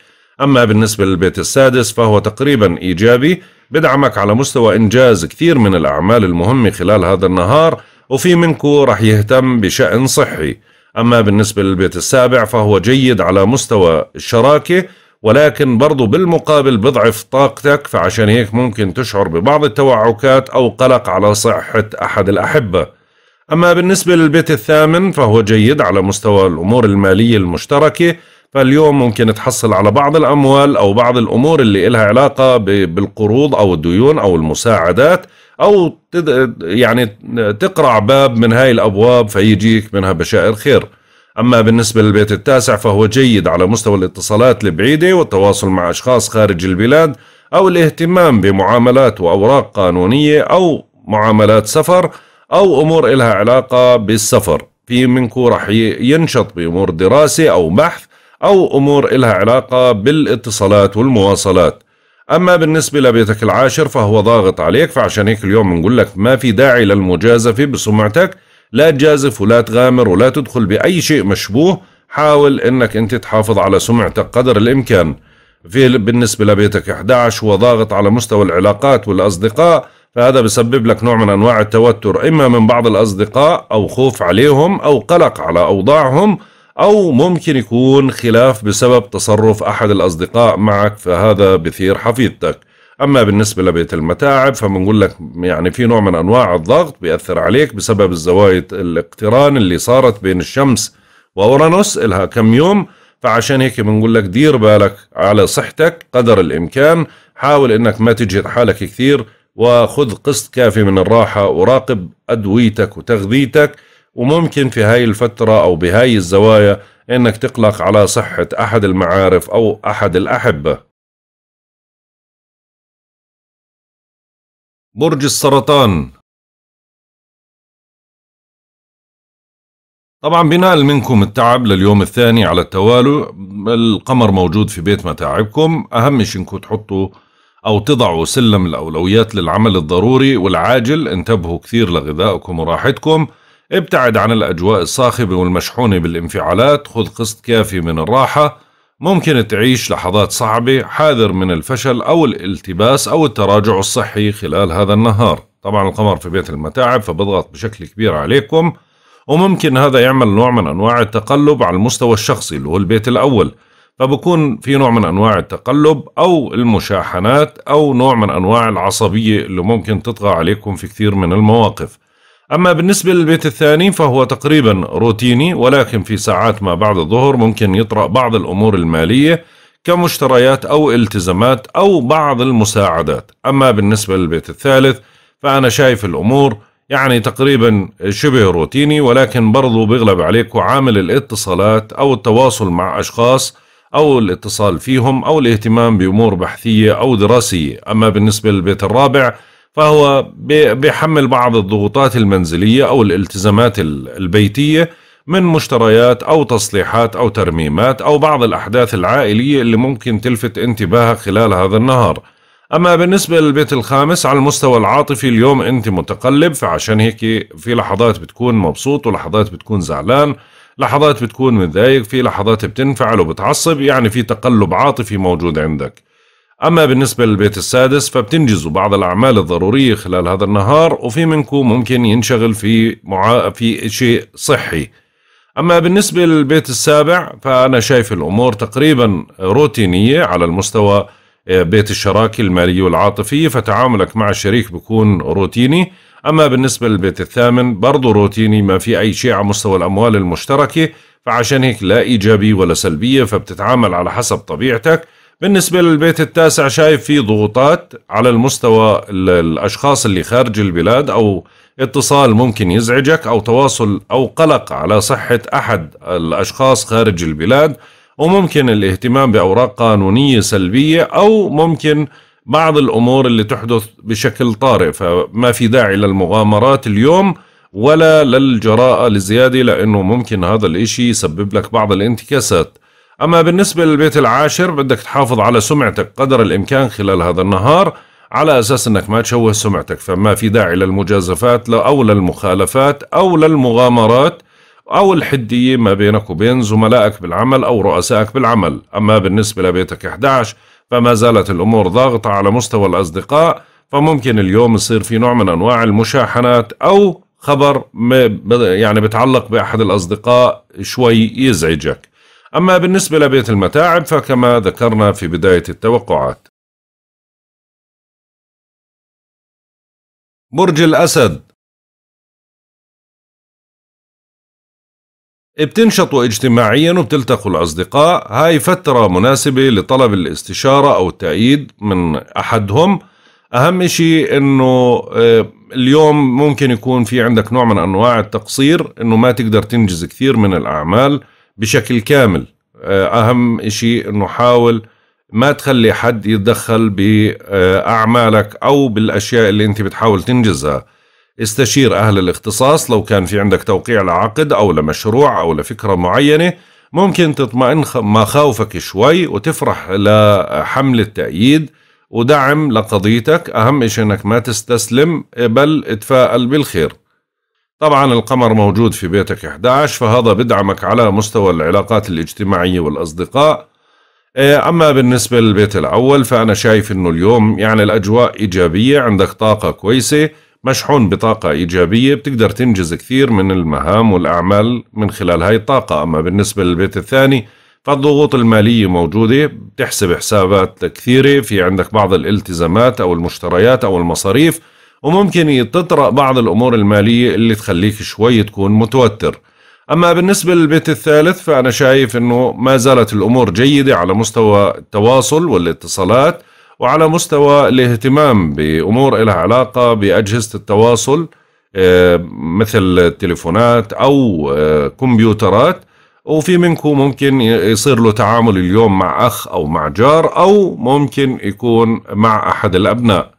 أما بالنسبة للبيت السادس فهو تقريبا إيجابي بدعمك على مستوى إنجاز كثير من الأعمال المهمة خلال هذا النهار وفي منكو راح يهتم بشأن صحي أما بالنسبة للبيت السابع فهو جيد على مستوى الشراكة ولكن برضو بالمقابل بضعف طاقتك فعشان هيك ممكن تشعر ببعض التوعكات أو قلق على صحة أحد الأحبة أما بالنسبة للبيت الثامن فهو جيد على مستوى الأمور المالية المشتركة فاليوم ممكن تحصل على بعض الأموال أو بعض الأمور اللي إلها علاقة بالقروض أو الديون أو المساعدات او يعني تقرع باب من هاي الابواب فيجيك منها بشائر خير اما بالنسبه للبيت التاسع فهو جيد على مستوى الاتصالات البعيده والتواصل مع اشخاص خارج البلاد او الاهتمام بمعاملات واوراق قانونيه او معاملات سفر او امور إلها علاقه بالسفر في منكم راح ينشط بامور دراسه او بحث او امور إلها علاقه بالاتصالات والمواصلات أما بالنسبة لبيتك العاشر فهو ضاغط عليك فعشان هيك اليوم بنقول لك ما في داعي للمجازفة بسمعتك لا تجازف ولا تغامر ولا تدخل بأي شيء مشبوه حاول أنك أنت تحافظ على سمعتك قدر الإمكان في بالنسبة لبيتك 11 هو ضاغط على مستوى العلاقات والأصدقاء فهذا بسبب لك نوع من أنواع التوتر إما من بعض الأصدقاء أو خوف عليهم أو قلق على أوضاعهم أو ممكن يكون خلاف بسبب تصرف أحد الأصدقاء معك فهذا بثير حفيظتك أما بالنسبة لبيت المتاعب فبنقول لك يعني في نوع من أنواع الضغط بيأثر عليك بسبب الزوايد الاقتران اللي صارت بين الشمس وأورانوس إلها كم يوم فعشان هيك بنقول لك دير بالك على صحتك قدر الإمكان حاول إنك ما تجهد حالك كثير وخذ قسط كافي من الراحة وراقب أدويتك وتغذيتك وممكن في هاي الفترة أو بهاي الزوايا إنك تقلق على صحة أحد المعارف أو أحد الأحبة برج السرطان طبعا بنال منكم التعب لليوم الثاني على التوالي القمر موجود في بيت متاعبكم أهم شيء إنكم تحطوا أو تضعوا سلم الأولويات للعمل الضروري والعاجل انتبهوا كثير لغذائكم وراحتكم ابتعد عن الأجواء الصاخبة والمشحونة بالانفعالات خذ قسط كافي من الراحة ممكن تعيش لحظات صعبة حاذر من الفشل أو الالتباس أو التراجع الصحي خلال هذا النهار طبعا القمر في بيت المتاعب فبضغط بشكل كبير عليكم وممكن هذا يعمل نوع من أنواع التقلب على المستوى الشخصي اللي هو البيت الأول فبكون في نوع من أنواع التقلب أو المشاحنات أو نوع من أنواع العصبية اللي ممكن تطغى عليكم في كثير من المواقف أما بالنسبة للبيت الثاني فهو تقريبا روتيني ولكن في ساعات ما بعد الظهر ممكن يطرأ بعض الأمور المالية كمشتريات أو التزامات أو بعض المساعدات أما بالنسبة للبيت الثالث فأنا شايف الأمور يعني تقريبا شبه روتيني ولكن برضو بيغلب عليك عامل الاتصالات أو التواصل مع أشخاص أو الاتصال فيهم أو الاهتمام بأمور بحثية أو دراسية أما بالنسبة للبيت الرابع فهو بيحمل بعض الضغوطات المنزلية أو الالتزامات البيتية من مشتريات أو تصليحات أو ترميمات أو بعض الأحداث العائلية اللي ممكن تلفت انتباهك خلال هذا النهار أما بالنسبة للبيت الخامس على المستوى العاطفي اليوم أنت متقلب فعشان هيك في لحظات بتكون مبسوط ولحظات بتكون زعلان لحظات بتكون متضايق في لحظات بتنفعل وبتعصب يعني في تقلب عاطفي موجود عندك أما بالنسبة للبيت السادس فبتنجزوا بعض الأعمال الضرورية خلال هذا النهار وفي منكم ممكن ينشغل في معا... في شيء صحي أما بالنسبة للبيت السابع فأنا شايف الأمور تقريبا روتينية على المستوى آه، بيت الشراكة المالية والعاطفية فتعاملك مع الشريك بيكون روتيني أما بالنسبة للبيت الثامن برضه روتيني ما في أي شيء على مستوى الأموال المشتركة فعشان هيك لا إيجابي ولا سلبية فبتتعامل على حسب طبيعتك بالنسبة للبيت التاسع شايف في ضغوطات على المستوى الأشخاص اللي خارج البلاد أو اتصال ممكن يزعجك أو تواصل أو قلق على صحة أحد الأشخاص خارج البلاد وممكن الاهتمام بأوراق قانونية سلبية أو ممكن بعض الأمور اللي تحدث بشكل طارئ فما في داعي للمغامرات اليوم ولا للجراءة لزيادة لأنه ممكن هذا الإشي يسبب لك بعض الانتكاسات أما بالنسبة للبيت العاشر بدك تحافظ على سمعتك قدر الإمكان خلال هذا النهار على أساس أنك ما تشوه سمعتك فما في داعي للمجازفات أو للمخالفات أو للمغامرات أو الحدية ما بينك وبين زملائك بالعمل أو رؤسائك بالعمل أما بالنسبة لبيتك 11 فما زالت الأمور ضاغطة على مستوى الأصدقاء فممكن اليوم يصير في نوع من أنواع المشاحنات أو خبر يعني بتعلق بأحد الأصدقاء شوي يزعجك أما بالنسبة لبيت المتاعب فكما ذكرنا في بداية التوقعات برج الأسد بتنشطوا اجتماعيا وبتلتقوا الأصدقاء هاي فترة مناسبة لطلب الاستشارة أو التأييد من أحدهم أهم شيء أنه آه، اليوم ممكن يكون في عندك نوع من أنواع التقصير أنه ما تقدر تنجز كثير من الأعمال بشكل كامل آه، اهم شيء انه حاول ما تخلي حد يتدخل باعمالك او بالاشياء اللي انت بتحاول تنجزها استشير اهل الاختصاص لو كان في عندك توقيع لعقد او لمشروع او لفكره معينه ممكن تطمئن مخاوفك شوي وتفرح لحمله تأييد ودعم لقضيتك أهم شيء أنك ما تستسلم بل اتفائل بالخير طبعا القمر موجود في بيتك 11 فهذا بدعمك على مستوى العلاقات الاجتماعية والأصدقاء إيه، أما بالنسبة للبيت الأول فأنا شايف أنه اليوم يعني الأجواء إيجابية عندك طاقة كويسة مشحون بطاقة إيجابية بتقدر تنجز كثير من المهام والأعمال من خلال هاي الطاقة أما بالنسبة للبيت الثاني فالضغوط المالية موجودة بتحسب حسابات كثيرة في عندك بعض الالتزامات أو المشتريات أو المصاريف وممكن تطرأ بعض الأمور المالية اللي تخليك شوي تكون متوتر أما بالنسبة للبيت الثالث فأنا شايف أنه ما زالت الأمور جيدة على مستوى التواصل والاتصالات وعلى مستوى الاهتمام بأمور لها علاقة بأجهزة التواصل آه، مثل تليفونات أو آه، كمبيوترات وفي منكم ممكن يصير له تعامل اليوم مع أخ أو مع جار أو ممكن يكون مع أحد الأبناء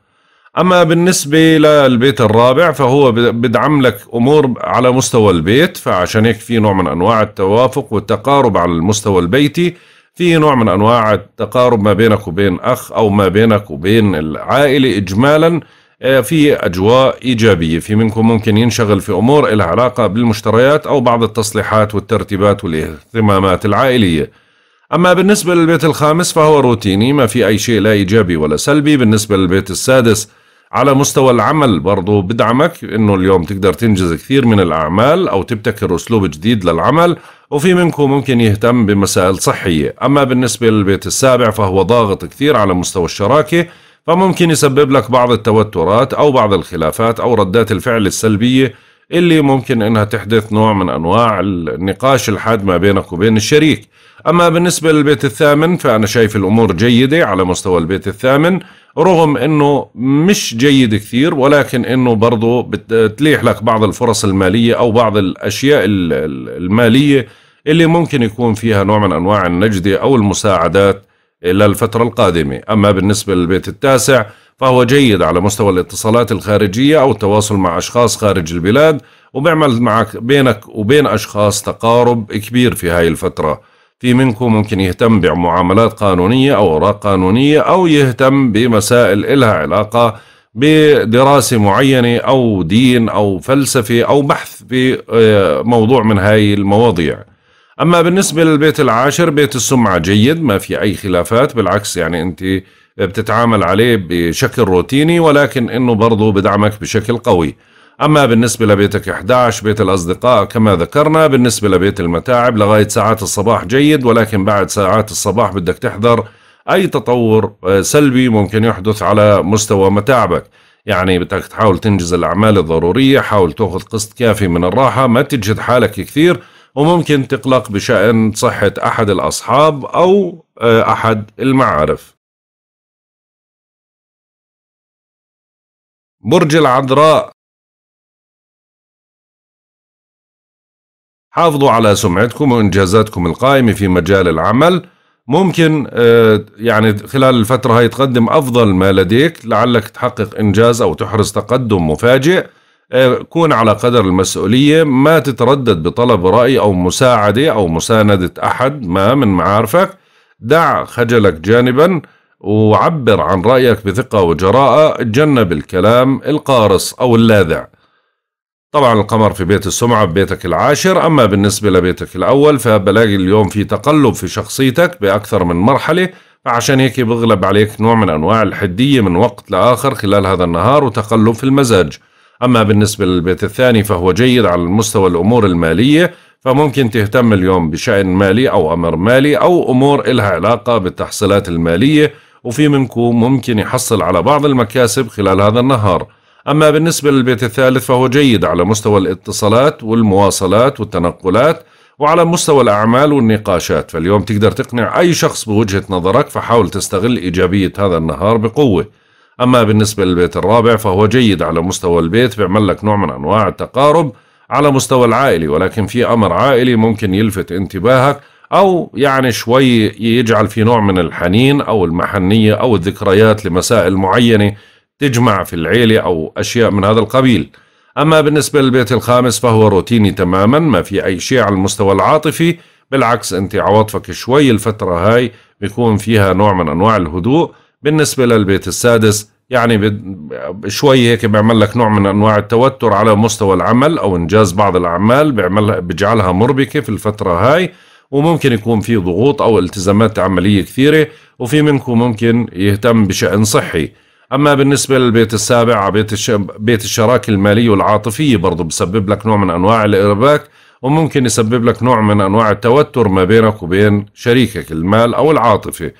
اما بالنسبه للبيت الرابع فهو بدعم لك امور على مستوى البيت فعشان هيك في نوع من انواع التوافق والتقارب على المستوى البيتي في نوع من انواع التقارب ما بينك وبين اخ او ما بينك وبين العائله اجمالا آه، في اجواء ايجابيه في منكم ممكن ينشغل في امور لها علاقه بالمشتريات او بعض التصليحات والترتيبات والاهتمامات العائليه اما بالنسبه للبيت الخامس فهو روتيني ما في اي شيء لا ايجابي ولا سلبي بالنسبه للبيت السادس على مستوى العمل برضو بدعمك انه اليوم تقدر تنجز كثير من الاعمال او تبتكر اسلوب جديد للعمل وفي منكم ممكن يهتم بمسائل صحيه اما بالنسبه للبيت السابع فهو ضاغط كثير على مستوى الشراكه فممكن يسبب لك بعض التوترات او بعض الخلافات او ردات الفعل السلبيه اللي ممكن انها تحدث نوع من انواع النقاش الحاد ما بينك وبين الشريك اما بالنسبه للبيت الثامن فانا شايف الامور جيده على مستوى البيت الثامن رغم انه مش جيد كثير ولكن انه برضه بتليح لك بعض الفرص الماليه او بعض الاشياء الماليه اللي ممكن يكون فيها نوع من انواع النجده او المساعدات للفتره القادمه اما بالنسبه للبيت التاسع فهو جيد على مستوى الاتصالات الخارجية أو التواصل مع أشخاص خارج البلاد وبيعمل معك بينك وبين أشخاص تقارب كبير في هاي الفترة في منكم ممكن يهتم بمعاملات قانونية أو أوراق قانونية أو يهتم بمسائل إلها علاقة بدراسة معينة أو دين أو فلسفة أو بحث بموضوع آه، من هاي المواضيع أما بالنسبة للبيت العاشر بيت السمعة جيد ما في أي خلافات بالعكس يعني أنت بتتعامل عليه بشكل روتيني ولكن انه برضه بدعمك بشكل قوي أما بالنسبة لبيتك 11 بيت الأصدقاء كما ذكرنا بالنسبة لبيت المتاعب لغاية ساعات الصباح جيد ولكن بعد ساعات الصباح بدك تحذر أي تطور آه، سلبي ممكن يحدث على مستوى متاعبك يعني بدك تحاول تنجز الأعمال الضرورية حاول تأخذ قسط كافي من الراحة ما تجهد حالك كثير وممكن تقلق بشأن صحة أحد الأصحاب أو آه، أحد المعارف برج العذراء حافظوا على سمعتكم وإنجازاتكم القائمة في مجال العمل ممكن آه، يعني خلال الفترة هاي تقدم أفضل ما لديك لعلك تحقق إنجاز أو تحرز تقدم مفاجئ آه، كون على قدر المسؤولية ما تتردد بطلب رأي أو مساعدة أو مساندة أحد ما من معارفك دع خجلك جانباً وعبر عن رأيك بثقة وجراءة تجنب الكلام القارص أو اللاذع طبعا القمر في بيت السمعة ببيتك العاشر أما بالنسبة لبيتك الأول فبلاقي اليوم في تقلب في شخصيتك بأكثر من مرحلة فعشان هيك بغلب عليك نوع من أنواع الحدية من وقت لآخر خلال هذا النهار وتقلب في المزاج أما بالنسبة للبيت الثاني فهو جيد على المستوى الأمور المالية فممكن تهتم اليوم بشأن مالي أو أمر مالي أو أمور إلها علاقة بالتحصيلات المالية وفي منكم ممكن يحصل على بعض المكاسب خلال هذا النهار أما بالنسبة للبيت الثالث فهو جيد على مستوى الاتصالات والمواصلات والتنقلات وعلى مستوى الأعمال والنقاشات فاليوم تقدر تقنع أي شخص بوجهة نظرك فحاول تستغل إيجابية هذا النهار بقوة أما بالنسبة للبيت الرابع فهو جيد على مستوى البيت بيعمل لك نوع من أنواع التقارب على مستوى العائلي ولكن في أمر عائلي ممكن يلفت انتباهك او يعني شوي يجعل في نوع من الحنين او المحنيه او الذكريات لمسائل معينه تجمع في العيله او اشياء من هذا القبيل. اما بالنسبه للبيت الخامس فهو روتيني تماما ما في اي شيء على المستوى العاطفي بالعكس انت عواطفك شوي الفتره هاي بيكون فيها نوع من انواع الهدوء بالنسبه للبيت السادس يعني شوي هيك بيعمل لك نوع من انواع التوتر على مستوى العمل او انجاز بعض الاعمال بيعملها بيجعلها مربكه في الفتره هاي وممكن يكون في ضغوط أو التزامات عملية كثيرة وفي منكم ممكن يهتم بشأن صحي أما بالنسبة للبيت السابع بيت, الش... بيت الشراكة المالية والعاطفية برضه بسبب لك نوع من أنواع الإرباك وممكن يسبب لك نوع من أنواع التوتر ما بينك وبين شريكك المال أو العاطفة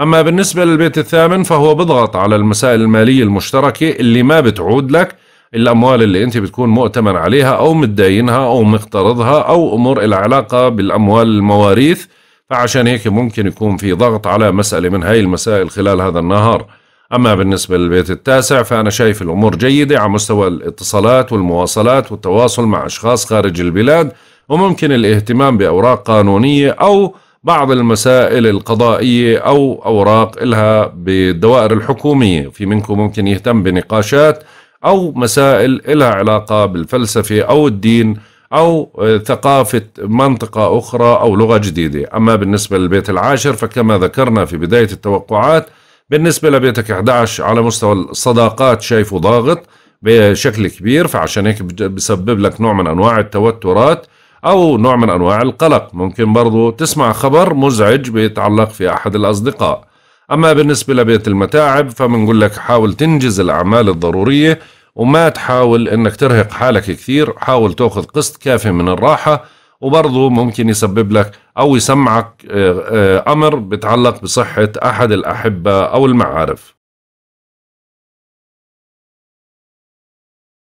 أما بالنسبة للبيت الثامن فهو بضغط على المسائل المالية المشتركة اللي ما بتعود لك الأموال اللي أنت بتكون مؤتمن عليها أو متداينها أو مقترضها أو أمور العلاقة بالأموال المواريث فعشان هيك ممكن يكون في ضغط على مسألة من هاي المسائل خلال هذا النهار أما بالنسبة للبيت التاسع فأنا شايف الأمور جيدة على مستوى الاتصالات والمواصلات والتواصل مع أشخاص خارج البلاد وممكن الاهتمام بأوراق قانونية أو بعض المسائل القضائية أو أوراق إلها بالدوائر الحكومية في منكم ممكن يهتم بنقاشات أو مسائل لها علاقة بالفلسفة أو الدين أو آه، ثقافة منطقة أخرى أو لغة جديدة أما بالنسبة للبيت العاشر فكما ذكرنا في بداية التوقعات بالنسبة لبيتك 11 على مستوى الصداقات شايفه ضاغط بشكل كبير فعشان هيك بسبب لك نوع من أنواع التوترات أو نوع من أنواع القلق ممكن برضو تسمع خبر مزعج بيتعلق في أحد الأصدقاء أما بالنسبة لبيت المتاعب فبنقول لك حاول تنجز الأعمال الضرورية وما تحاول إنك ترهق حالك كثير حاول تأخذ قسط كافي من الراحة وبرضه ممكن يسبب لك أو يسمعك آه، آه، أمر بتعلق بصحة أحد الأحبة أو المعارف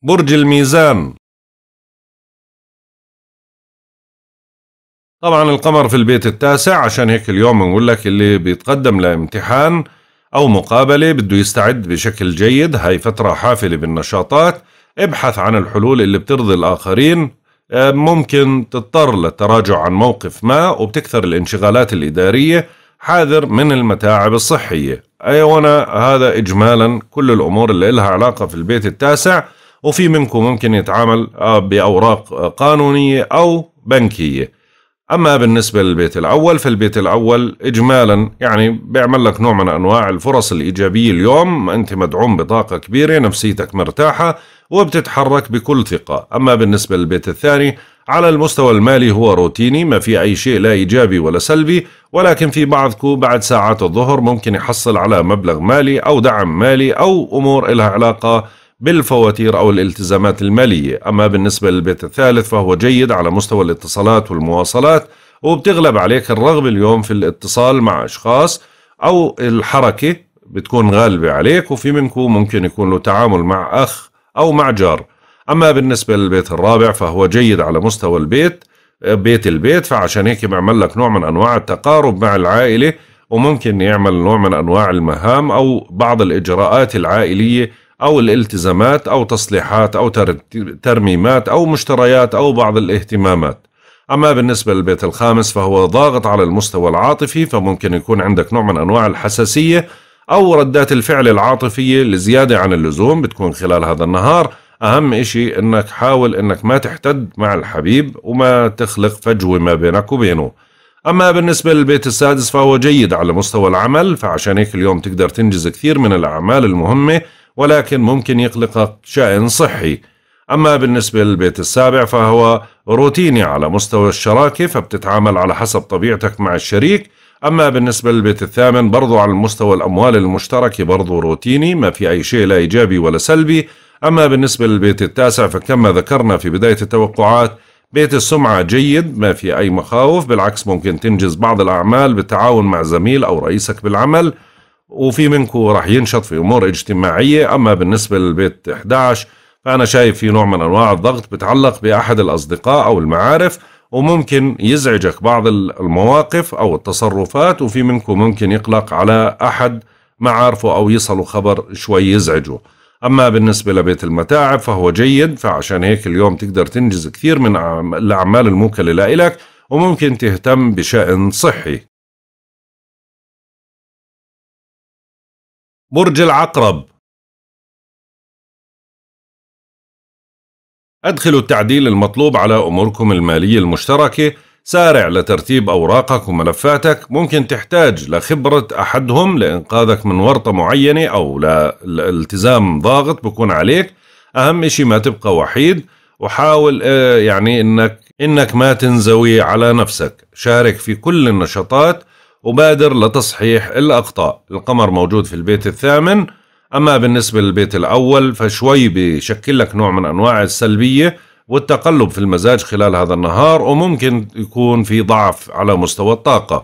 برج الميزان طبعا القمر في البيت التاسع عشان هيك اليوم بنقول لك اللي بيتقدم لامتحان أو مقابلة بده يستعد بشكل جيد هاي فترة حافلة بالنشاطات ابحث عن الحلول اللي بترضي الآخرين آه، ممكن تضطر للتراجع عن موقف ما وبتكثر الانشغالات الإدارية حاذر من المتاعب الصحية أيونا هذا إجمالا كل الأمور اللي لها علاقة في البيت التاسع وفي منكم ممكن يتعامل آه، بأوراق قانونية أو بنكية أما بالنسبة للبيت الأول فالبيت الأول إجمالا يعني بيعمل لك نوع من أنواع الفرص الإيجابية اليوم أنت مدعوم بطاقة كبيرة نفسيتك مرتاحة وبتتحرك بكل ثقة أما بالنسبة للبيت الثاني على المستوى المالي هو روتيني ما في أي شيء لا إيجابي ولا سلبي ولكن في بعضكم بعد ساعات الظهر ممكن يحصل على مبلغ مالي أو دعم مالي أو أمور لها علاقة بالفواتير أو الالتزامات المالية أما بالنسبة للبيت الثالث فهو جيد على مستوى الاتصالات والمواصلات وبتغلب عليك الرغبة اليوم في الاتصال مع أشخاص أو الحركة بتكون غالبة عليك وفي منكم ممكن يكون له تعامل مع أخ أو مع جار أما بالنسبة للبيت الرابع فهو جيد على مستوى البيت بيت البيت فعشان هيك بيعمل لك نوع من أنواع التقارب مع العائلة وممكن يعمل نوع من أنواع المهام أو بعض الإجراءات العائلية أو الالتزامات أو تصليحات أو ترميمات أو مشتريات أو بعض الاهتمامات أما بالنسبة للبيت الخامس فهو ضاغط على المستوى العاطفي فممكن يكون عندك نوع من أنواع الحساسية أو ردات الفعل العاطفية لزيادة عن اللزوم بتكون خلال هذا النهار أهم إشي أنك حاول أنك ما تحتد مع الحبيب وما تخلق فجوة ما بينك وبينه أما بالنسبة للبيت السادس فهو جيد على مستوى العمل فعشان هيك اليوم تقدر تنجز كثير من الأعمال المهمة ولكن ممكن يقلقك شأن صحي أما بالنسبة للبيت السابع فهو روتيني على مستوى الشراكة فبتتعامل على حسب طبيعتك مع الشريك أما بالنسبة للبيت الثامن برضو على المستوى الأموال المشتركة برضو روتيني ما في أي شيء لا إيجابي ولا سلبي أما بالنسبة للبيت التاسع فكما ذكرنا في بداية التوقعات بيت السمعة جيد ما في أي مخاوف بالعكس ممكن تنجز بعض الأعمال بالتعاون مع زميل أو رئيسك بالعمل وفي منكم راح ينشط في امور اجتماعيه اما بالنسبه للبيت 11 فانا شايف في نوع من انواع الضغط بتعلق باحد الاصدقاء او المعارف وممكن يزعجك بعض المواقف او التصرفات وفي منكم ممكن يقلق على احد معارفه او يصلوا خبر شوي يزعجه اما بالنسبه لبيت المتاعب فهو جيد فعشان هيك اليوم تقدر تنجز كثير من الاعمال الموكله لك وممكن تهتم بشأن صحي برج العقرب أدخلوا التعديل المطلوب على أموركم المالية المشتركة سارع لترتيب أوراقك وملفاتك ممكن تحتاج لخبرة أحدهم لإنقاذك من ورطة معينة أو لالتزام ضاغط بكون عليك أهم شيء ما تبقى وحيد وحاول آه، يعني إنك إنك ما تنزوي على نفسك شارك في كل النشاطات وبادر لتصحيح الأخطاء القمر موجود في البيت الثامن أما بالنسبة للبيت الأول فشوي بشكل لك نوع من أنواع السلبية والتقلب في المزاج خلال هذا النهار وممكن يكون في ضعف على مستوى الطاقة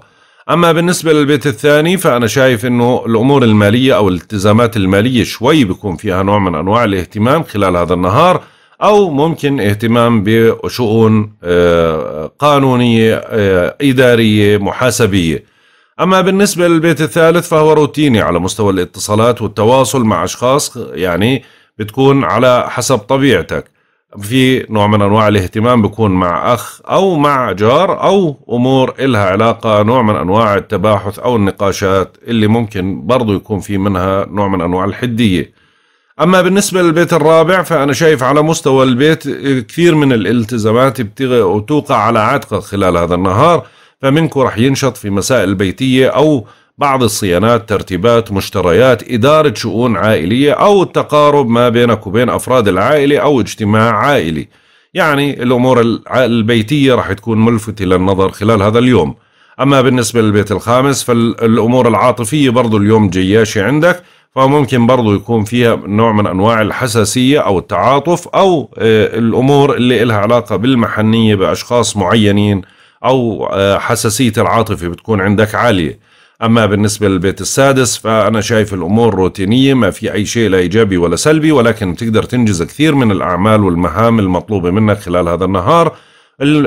أما بالنسبة للبيت الثاني فأنا شايف أنه الأمور المالية أو الالتزامات المالية شوي بيكون فيها نوع من أنواع الاهتمام خلال هذا النهار أو ممكن اهتمام بشؤون آه، قانونية آه، إدارية محاسبية أما بالنسبة للبيت الثالث فهو روتيني على مستوى الاتصالات والتواصل مع أشخاص يعني بتكون على حسب طبيعتك في نوع من أنواع الاهتمام بكون مع أخ أو مع جار أو أمور إلها علاقة نوع من أنواع التباحث أو النقاشات اللي ممكن برضو يكون في منها نوع من أنواع الحدية أما بالنسبة للبيت الرابع فأنا شايف على مستوى البيت كثير من الالتزامات بتوقع على عاتقك خلال هذا النهار فمنكم رح ينشط في مسائل البيتية أو بعض الصيانات ترتيبات مشتريات إدارة شؤون عائلية أو التقارب ما بينك وبين أفراد العائلة أو اجتماع عائلي يعني الأمور البيتية رح تكون ملفتة للنظر خلال هذا اليوم أما بالنسبة للبيت الخامس فالأمور العاطفية برضو اليوم جياشة عندك فممكن برضو يكون فيها نوع من أنواع الحساسية أو التعاطف أو آه، الأمور اللي إلها علاقة بالمحنية بأشخاص معينين او آه، حساسيه العاطفه بتكون عندك عاليه اما بالنسبه للبيت السادس فانا شايف الامور روتينيه ما في اي شيء لا ايجابي ولا سلبي ولكن بتقدر تنجز كثير من الاعمال والمهام المطلوبه منك خلال هذا النهار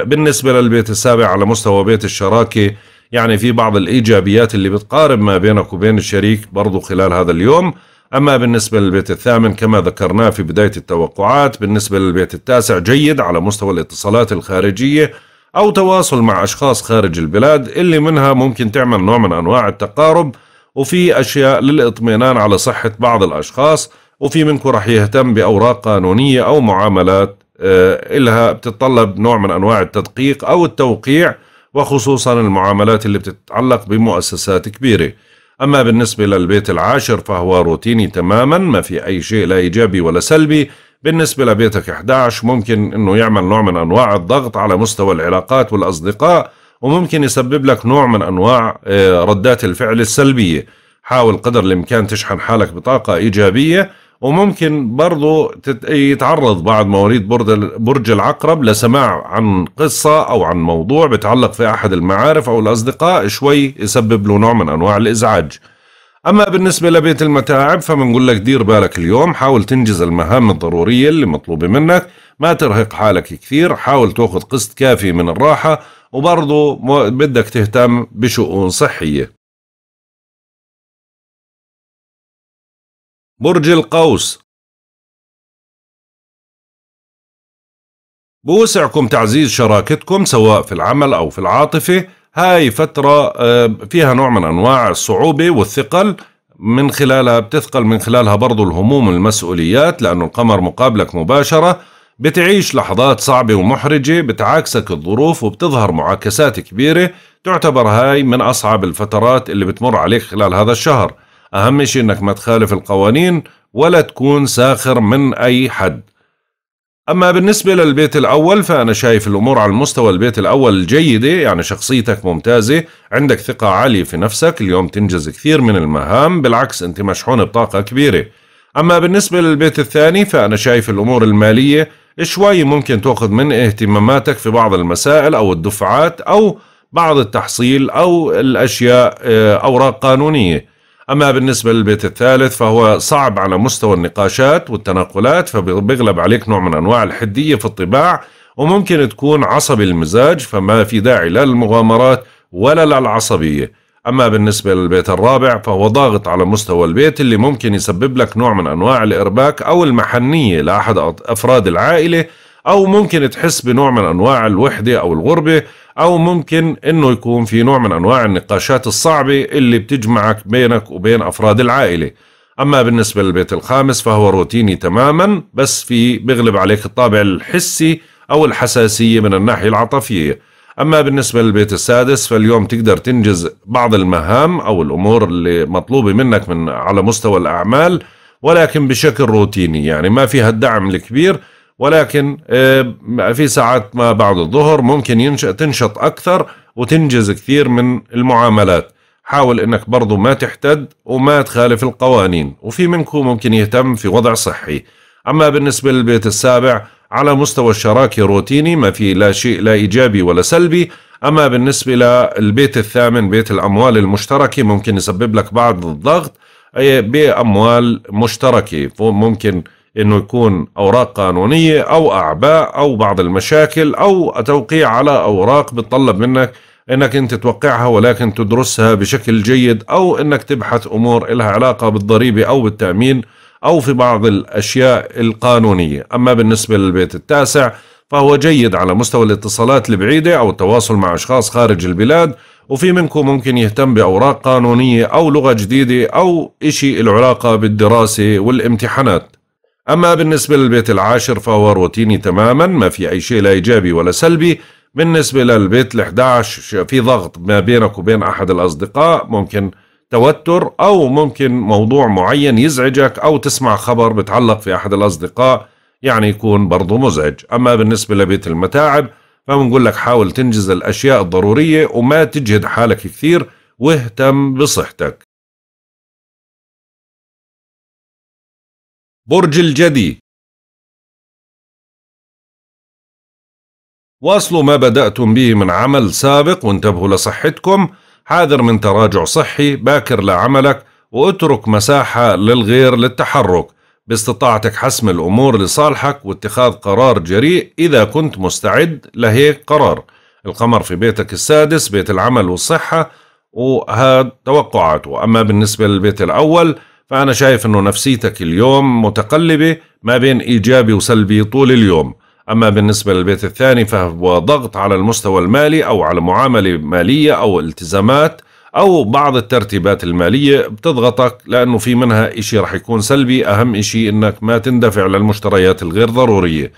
بالنسبه للبيت السابع على مستوى بيت الشراكه يعني في بعض الايجابيات اللي بتقارب ما بينك وبين الشريك برضو خلال هذا اليوم أما بالنسبة للبيت الثامن كما ذكرناه في بداية التوقعات بالنسبة للبيت التاسع جيد على مستوى الاتصالات الخارجية أو تواصل مع أشخاص خارج البلاد اللي منها ممكن تعمل نوع من أنواع التقارب وفي أشياء للإطمئنان على صحة بعض الأشخاص وفي منكم رح يهتم بأوراق قانونية أو معاملات آه، إلها بتتطلب نوع من أنواع التدقيق أو التوقيع وخصوصا المعاملات اللي بتتعلق بمؤسسات كبيرة أما بالنسبة للبيت العاشر فهو روتيني تماما ما في أي شيء لا إيجابي ولا سلبي بالنسبة لبيتك 11 ممكن أنه يعمل نوع من أنواع الضغط على مستوى العلاقات والأصدقاء وممكن يسبب لك نوع من أنواع آه، ردات الفعل السلبية حاول قدر الإمكان تشحن حالك بطاقة إيجابية وممكن برضو يتعرض بعض مواليد برج العقرب لسماع عن قصة أو عن موضوع بتعلق في أحد المعارف أو الأصدقاء شوي يسبب له نوع من أنواع الإزعاج أما بالنسبة لبيت المتاعب فبنقول لك دير بالك اليوم حاول تنجز المهام الضرورية اللي مطلوبة منك ما ترهق حالك كثير حاول تأخذ قسط كافي من الراحة وبرضه بدك تهتم بشؤون صحية برج القوس بوسعكم تعزيز شراكتكم سواء في العمل أو في العاطفة هاي فترة فيها نوع من أنواع الصعوبة والثقل من خلالها بتثقل من خلالها برضو الهموم والمسؤوليات لأنه القمر مقابلك مباشرة بتعيش لحظات صعبة ومحرجة بتعاكسك الظروف وبتظهر معاكسات كبيرة تعتبر هاي من أصعب الفترات اللي بتمر عليك خلال هذا الشهر أهم شيء أنك ما تخالف القوانين ولا تكون ساخر من أي حد أما بالنسبة للبيت الأول فأنا شايف الأمور على المستوى البيت الأول جيدة يعني شخصيتك ممتازة عندك ثقة عالية في نفسك اليوم تنجز كثير من المهام بالعكس أنت مشحون بطاقة كبيرة أما بالنسبة للبيت الثاني فأنا شايف الأمور المالية شوي ممكن تأخذ من اهتماماتك في بعض المسائل أو الدفعات أو بعض التحصيل أو الأشياء آه، أوراق قانونية أما بالنسبة للبيت الثالث فهو صعب على مستوى النقاشات والتناقلات فبيغلب عليك نوع من أنواع الحدية في الطباع وممكن تكون عصبي المزاج فما في داعي لا للمغامرات ولا للعصبية أما بالنسبة للبيت الرابع فهو ضاغط على مستوى البيت اللي ممكن يسبب لك نوع من أنواع الإرباك أو المحنية لأحد أفراد العائلة أو ممكن تحس بنوع من أنواع الوحدة أو الغربة او ممكن انه يكون في نوع من انواع النقاشات الصعبه اللي بتجمعك بينك وبين افراد العائله اما بالنسبه للبيت الخامس فهو روتيني تماما بس في بغلب عليك الطابع الحسي او الحساسيه من الناحيه العاطفيه اما بالنسبه للبيت السادس فاليوم تقدر تنجز بعض المهام او الامور اللي مطلوبه منك من على مستوى الاعمال ولكن بشكل روتيني يعني ما فيها الدعم الكبير ولكن آه، في ساعات ما بعد الظهر ممكن ينشأ تنشط أكثر وتنجز كثير من المعاملات حاول أنك برضو ما تحتد وما تخالف القوانين وفي منكم ممكن يهتم في وضع صحي أما بالنسبة للبيت السابع على مستوى الشراكة روتيني ما في لا شيء لا إيجابي ولا سلبي أما بالنسبة للبيت الثامن بيت الأموال المشتركة ممكن يسبب لك بعض الضغط بأموال مشتركة ممكن انه يكون اوراق قانونيه او اعباء او بعض المشاكل او توقيع على اوراق بتطلب منك انك انت توقعها ولكن تدرسها بشكل جيد او انك تبحث امور لها علاقه بالضريبه او بالتامين او في بعض الاشياء القانونيه، اما بالنسبه للبيت التاسع فهو جيد على مستوى الاتصالات البعيده او التواصل مع اشخاص خارج البلاد وفي منكم ممكن يهتم باوراق قانونيه او لغه جديده او شيء له علاقه بالدراسه والامتحانات. أما بالنسبة للبيت العاشر فهو روتيني تماما ما في أي شيء لا إيجابي ولا سلبي بالنسبة للبيت ال11 في ضغط ما بينك وبين أحد الأصدقاء ممكن توتر أو ممكن موضوع معين يزعجك أو تسمع خبر بتعلق في أحد الأصدقاء يعني يكون برضه مزعج أما بالنسبة لبيت المتاعب فبنقول لك حاول تنجز الأشياء الضرورية وما تجهد حالك كثير واهتم بصحتك برج الجدي واصلوا ما بدأتم به من عمل سابق وانتبهوا لصحتكم حاذر من تراجع صحي باكر لعملك واترك مساحة للغير للتحرك باستطاعتك حسم الأمور لصالحك واتخاذ قرار جريء إذا كنت مستعد لهيك قرار القمر في بيتك السادس بيت العمل والصحة وهذا توقعاته أما بالنسبة للبيت الأول فأنا شايف أنه نفسيتك اليوم متقلبة ما بين إيجابي وسلبي طول اليوم أما بالنسبة للبيت الثاني فهو ضغط على المستوى المالي أو على معاملة مالية أو التزامات أو بعض الترتيبات المالية بتضغطك لأنه في منها إشي رح يكون سلبي أهم إشي إنك ما تندفع للمشتريات الغير ضرورية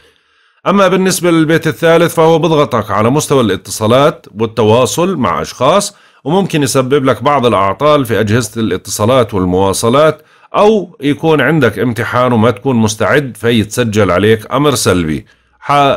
أما بالنسبة للبيت الثالث فهو بضغطك على مستوى الاتصالات والتواصل مع أشخاص وممكن يسبب لك بعض الأعطال في أجهزة الاتصالات والمواصلات أو يكون عندك امتحان وما تكون مستعد فيتسجل عليك أمر سلبي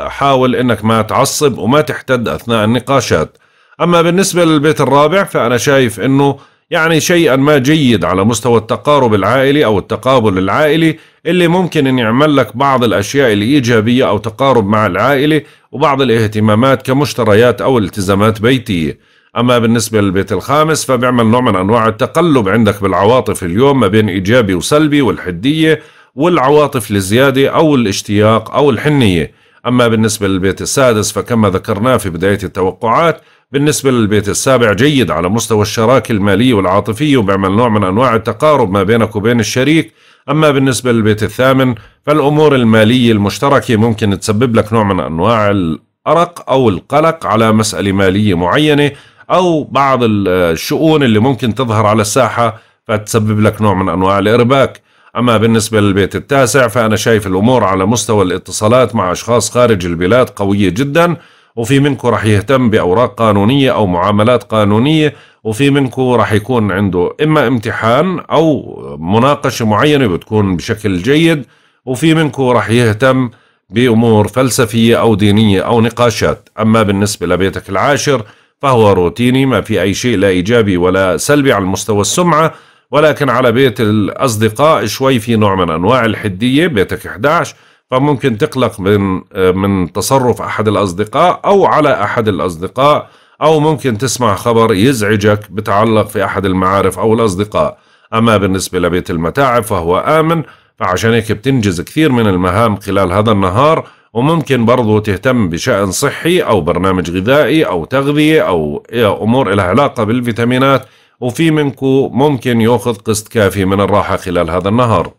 حاول أنك ما تعصب وما تحتد أثناء النقاشات أما بالنسبة للبيت الرابع فأنا شايف أنه يعني شيئا ما جيد على مستوى التقارب العائلي أو التقابل العائلي اللي ممكن أن يعمل لك بعض الأشياء الإيجابية أو تقارب مع العائلة وبعض الاهتمامات كمشتريات أو التزامات بيتية أما بالنسبة للبيت الخامس فبيعمل نوع من أنواع التقلب عندك بالعواطف اليوم ما بين إيجابي وسلبي والحدية والعواطف الزيادة أو الاشتياق أو الحنية أما بالنسبة للبيت السادس فكما ذكرناه في بداية التوقعات بالنسبة للبيت السابع جيد على مستوى الشراكة المالية والعاطفية وبيعمل نوع من أنواع التقارب ما بينك وبين الشريك أما بالنسبة للبيت الثامن فالأمور المالية المشتركة ممكن تسبب لك نوع من أنواع الأرق أو القلق على مسألة مالية معينة او بعض الشؤون اللي ممكن تظهر على الساحه فتسبب لك نوع من انواع الارباك اما بالنسبه للبيت التاسع فانا شايف الامور على مستوى الاتصالات مع اشخاص خارج البلاد قويه جدا وفي منكم راح يهتم باوراق قانونيه او معاملات قانونيه وفي منكم راح يكون عنده اما امتحان او مناقشه معينه بتكون بشكل جيد وفي منكم راح يهتم بامور فلسفيه او دينيه او نقاشات اما بالنسبه لبيتك العاشر فهو روتيني ما في أي شيء لا إيجابي ولا سلبي على مستوى السمعة ولكن على بيت الأصدقاء شوي في نوع من أنواع الحدية بيتك 11 فممكن تقلق من من تصرف أحد الأصدقاء أو على أحد الأصدقاء أو ممكن تسمع خبر يزعجك بتعلق في أحد المعارف أو الأصدقاء أما بالنسبة لبيت المتاعب فهو آمن فعشان هيك بتنجز كثير من المهام خلال هذا النهار وممكن برضو تهتم بشأن صحي أو برنامج غذائي أو تغذية أو أمور لها علاقة بالفيتامينات وفي منكو ممكن يأخذ قسط كافي من الراحة خلال هذا النهار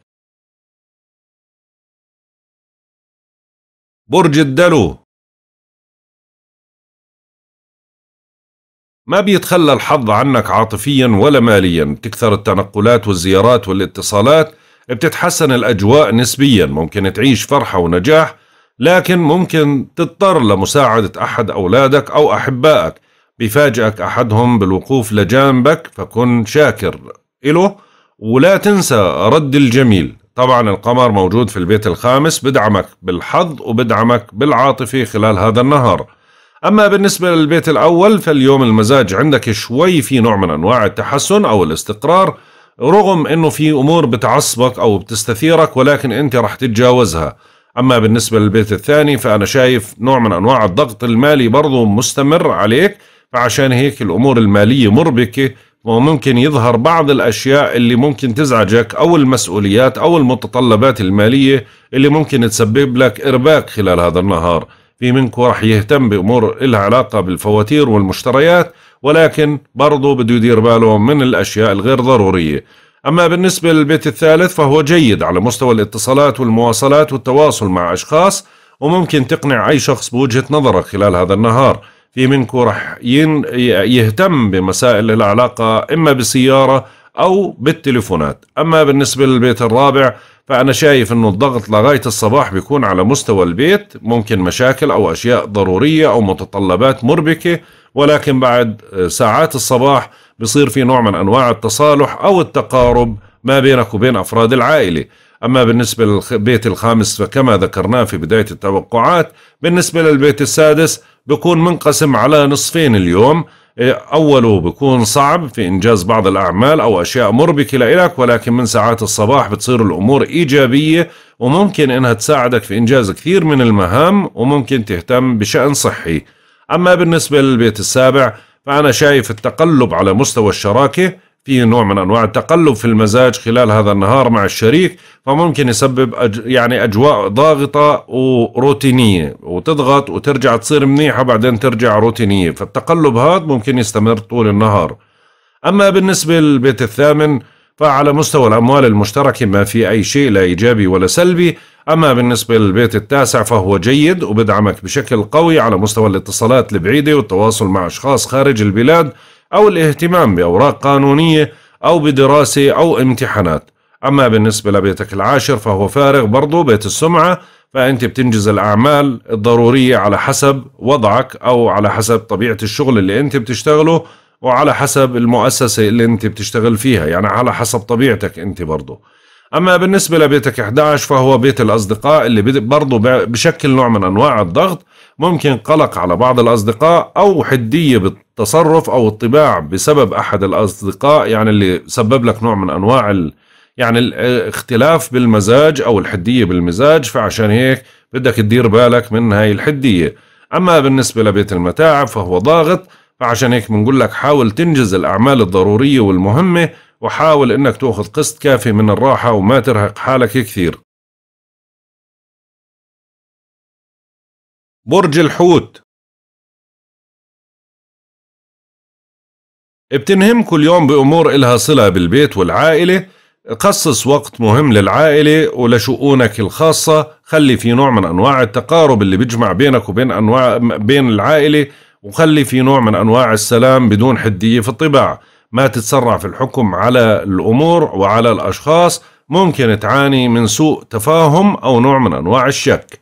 برج الدلو ما بيتخلى الحظ عنك عاطفيا ولا ماليا بتكثر التنقلات والزيارات والاتصالات بتتحسن الأجواء نسبيا ممكن تعيش فرحة ونجاح لكن ممكن تضطر لمساعدة أحد أولادك أو أحبائك بيفاجئك أحدهم بالوقوف لجانبك فكن شاكر إله ولا تنسى رد الجميل طبعا القمر موجود في البيت الخامس بدعمك بالحظ وبدعمك بالعاطفة خلال هذا النهار أما بالنسبة للبيت الأول فاليوم المزاج عندك شوي في نوع من أنواع التحسن أو الاستقرار رغم أنه في أمور بتعصبك أو بتستثيرك ولكن أنت رح تتجاوزها أما بالنسبة للبيت الثاني فأنا شايف نوع من أنواع الضغط المالي برضه مستمر عليك فعشان هيك الأمور المالية مربكة وممكن يظهر بعض الأشياء اللي ممكن تزعجك أو المسؤوليات أو المتطلبات المالية اللي ممكن تسبب لك إرباك خلال هذا النهار في منكم راح يهتم بأمور لها علاقة بالفواتير والمشتريات ولكن برضه بده يدير باله من الأشياء الغير ضرورية أما بالنسبة للبيت الثالث فهو جيد على مستوى الاتصالات والمواصلات والتواصل مع أشخاص وممكن تقنع أي شخص بوجهة نظرك خلال هذا النهار في منكم رح يهتم بمسائل العلاقة إما بالسيارة أو بالتليفونات أما بالنسبة للبيت الرابع فأنا شايف أنه الضغط لغاية الصباح بيكون على مستوى البيت ممكن مشاكل أو أشياء ضرورية أو متطلبات مربكة ولكن بعد آه، ساعات الصباح بصير في نوع من أنواع التصالح أو التقارب ما بينك وبين أفراد العائلة أما بالنسبة للبيت الخامس فكما ذكرناه في بداية التوقعات بالنسبة للبيت السادس بيكون منقسم على نصفين اليوم إيه، أوله بيكون صعب في إنجاز بعض الأعمال أو أشياء مربكة لإلك ولكن من ساعات الصباح بتصير الأمور إيجابية وممكن إنها تساعدك في إنجاز كثير من المهام وممكن تهتم بشأن صحي أما بالنسبة للبيت السابع فأنا شايف التقلب على مستوى الشراكة في نوع من أنواع التقلب في المزاج خلال هذا النهار مع الشريك فممكن يسبب أج يعني أجواء ضاغطة وروتينية وتضغط وترجع تصير منيحة بعدين ترجع روتينية فالتقلب هذا ممكن يستمر طول النهار أما بالنسبة للبيت الثامن فعلى مستوى الأموال المشتركة ما في أي شيء لا إيجابي ولا سلبي أما بالنسبة للبيت التاسع فهو جيد وبدعمك بشكل قوي على مستوى الاتصالات البعيدة والتواصل مع أشخاص خارج البلاد أو الاهتمام بأوراق قانونية أو بدراسة أو امتحانات أما بالنسبة لبيتك العاشر فهو فارغ برضه بيت السمعة فأنت بتنجز الأعمال الضرورية على حسب وضعك أو على حسب طبيعة الشغل اللي أنت بتشتغله وعلى حسب المؤسسة اللي أنت بتشتغل فيها يعني على حسب طبيعتك أنت برضه أما بالنسبة لبيتك 11 فهو بيت الأصدقاء اللي برضه بشكل نوع من أنواع الضغط ممكن قلق على بعض الأصدقاء أو حدية بالتصرف أو الطباع بسبب أحد الأصدقاء يعني اللي سبب لك نوع من أنواع ال... يعني الاختلاف بالمزاج أو الحدية بالمزاج فعشان هيك بدك تدير بالك من هاي الحدية أما بالنسبة لبيت المتاعب فهو ضاغط فعشان هيك بنقول لك حاول تنجز الأعمال الضرورية والمهمة وحاول انك تاخذ قسط كافي من الراحة وما ترهق حالك كثير برج الحوت كل اليوم بأمور إلها صلة بالبيت والعائلة قصص وقت مهم للعائلة ولشؤونك الخاصة خلي في نوع من أنواع التقارب اللي بيجمع بينك وبين أنواع بين العائلة وخلي في نوع من أنواع السلام بدون حدية في الطباع ما تتسرع في الحكم على الأمور وعلى الأشخاص ممكن تعاني من سوء تفاهم أو نوع من أنواع الشك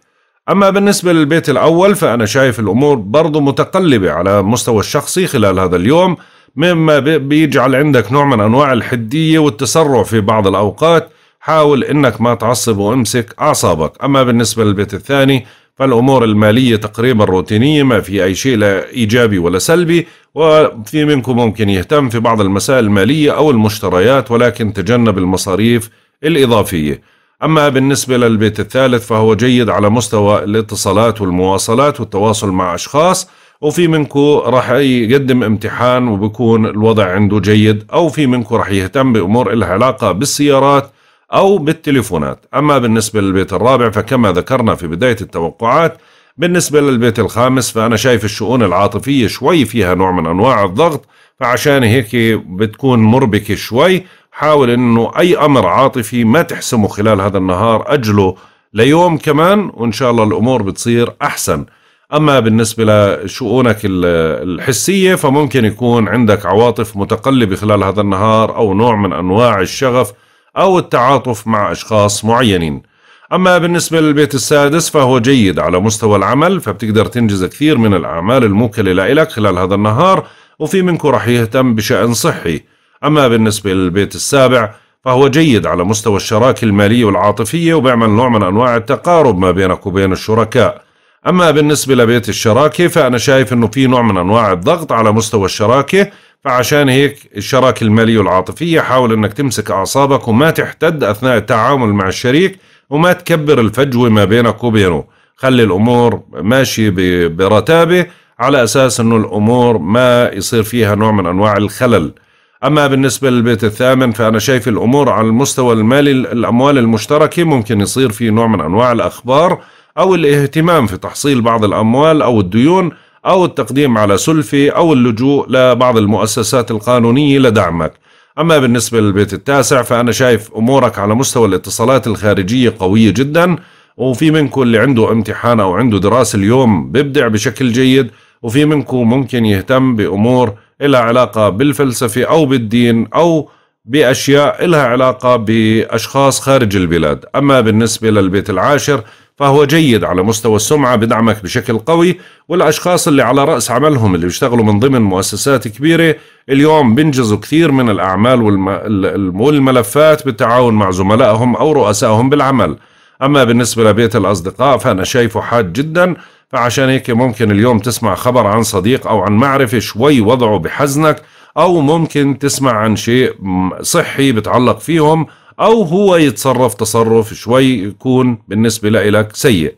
أما بالنسبة للبيت الأول فأنا شايف الأمور برضو متقلبة على مستوى الشخصي خلال هذا اليوم مما بيجعل عندك نوع من أنواع الحدية والتسرع في بعض الأوقات حاول انك ما تعصب وامسك اعصابك اما بالنسبه للبيت الثاني فالأمور المالية تقريبا روتينية ما في أي شيء لا إيجابي ولا سلبي وفي منكم ممكن يهتم في بعض المسائل المالية أو المشتريات ولكن تجنب المصاريف الإضافية أما بالنسبة للبيت الثالث فهو جيد على مستوى الاتصالات والمواصلات والتواصل مع أشخاص وفي منكم راح يقدم امتحان وبكون الوضع عنده جيد أو في منكم راح يهتم بأمور لها علاقة بالسيارات أو بالتليفونات أما بالنسبة للبيت الرابع فكما ذكرنا في بداية التوقعات بالنسبة للبيت الخامس فأنا شايف الشؤون العاطفية شوي فيها نوع من أنواع الضغط فعشان هيك بتكون مربكة شوي حاول أنه أي أمر عاطفي ما تحسمه خلال هذا النهار أجله ليوم كمان وإن شاء الله الأمور بتصير أحسن أما بالنسبة لشؤونك الحسية فممكن يكون عندك عواطف متقلبة خلال هذا النهار أو نوع من أنواع الشغف أو التعاطف مع أشخاص معينين أما بالنسبة للبيت السادس فهو جيد على مستوى العمل فبتقدر تنجز كثير من الأعمال الموكلة لإلك خلال هذا النهار وفي منكم رح يهتم بشأن صحي أما بالنسبة للبيت السابع فهو جيد على مستوى الشراكة المالية والعاطفية وبيعمل نوع من أنواع التقارب ما بينك وبين الشركاء أما بالنسبة لبيت الشراكة فأنا شايف أنه في نوع من أنواع الضغط على مستوى الشراكة فعشان هيك الشراكة المالية والعاطفية حاول أنك تمسك أعصابك وما تحتد أثناء التعامل مع الشريك وما تكبر الفجوة ما بينك وبينه خلي الأمور ماشية برتابة على أساس أنه الأمور ما يصير فيها نوع من أنواع الخلل أما بالنسبة للبيت الثامن فأنا شايف الأمور على المستوى المالي الأموال المشتركة ممكن يصير في نوع من أنواع الأخبار أو الاهتمام في تحصيل بعض الأموال أو الديون أو التقديم على سلفي أو اللجوء لبعض المؤسسات القانونية لدعمك أما بالنسبة للبيت التاسع فأنا شايف أمورك على مستوى الاتصالات الخارجية قوية جدا وفي منكم اللي عنده امتحان أو عنده دراسة اليوم ببدع بشكل جيد وفي منكم ممكن يهتم بأمور لها علاقة بالفلسفة أو بالدين أو بأشياء لها علاقة بأشخاص خارج البلاد أما بالنسبة للبيت العاشر فهو جيد على مستوى السمعة بدعمك بشكل قوي والأشخاص اللي على رأس عملهم اللي بيشتغلوا من ضمن مؤسسات كبيرة اليوم بينجزوا كثير من الأعمال والملفات بالتعاون مع زملائهم أو رؤسائهم بالعمل أما بالنسبة لبيت الأصدقاء فأنا شايفه حاد جدا فعشان هيك ممكن اليوم تسمع خبر عن صديق أو عن معرفة شوي وضعه بحزنك أو ممكن تسمع عن شيء صحي بتعلق فيهم او هو يتصرف تصرف شوي يكون بالنسبه لإلك سيء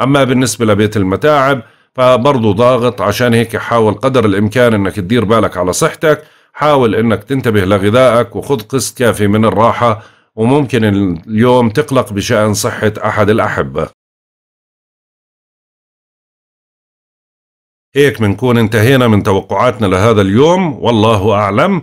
اما بالنسبه لبيت المتاعب فبرضه ضاغط عشان هيك حاول قدر الامكان انك تدير بالك على صحتك حاول انك تنتبه لغذائك وخذ قسط كافي من الراحه وممكن اليوم تقلق بشان صحه احد الاحبه هيك بنكون انتهينا من توقعاتنا لهذا اليوم والله اعلم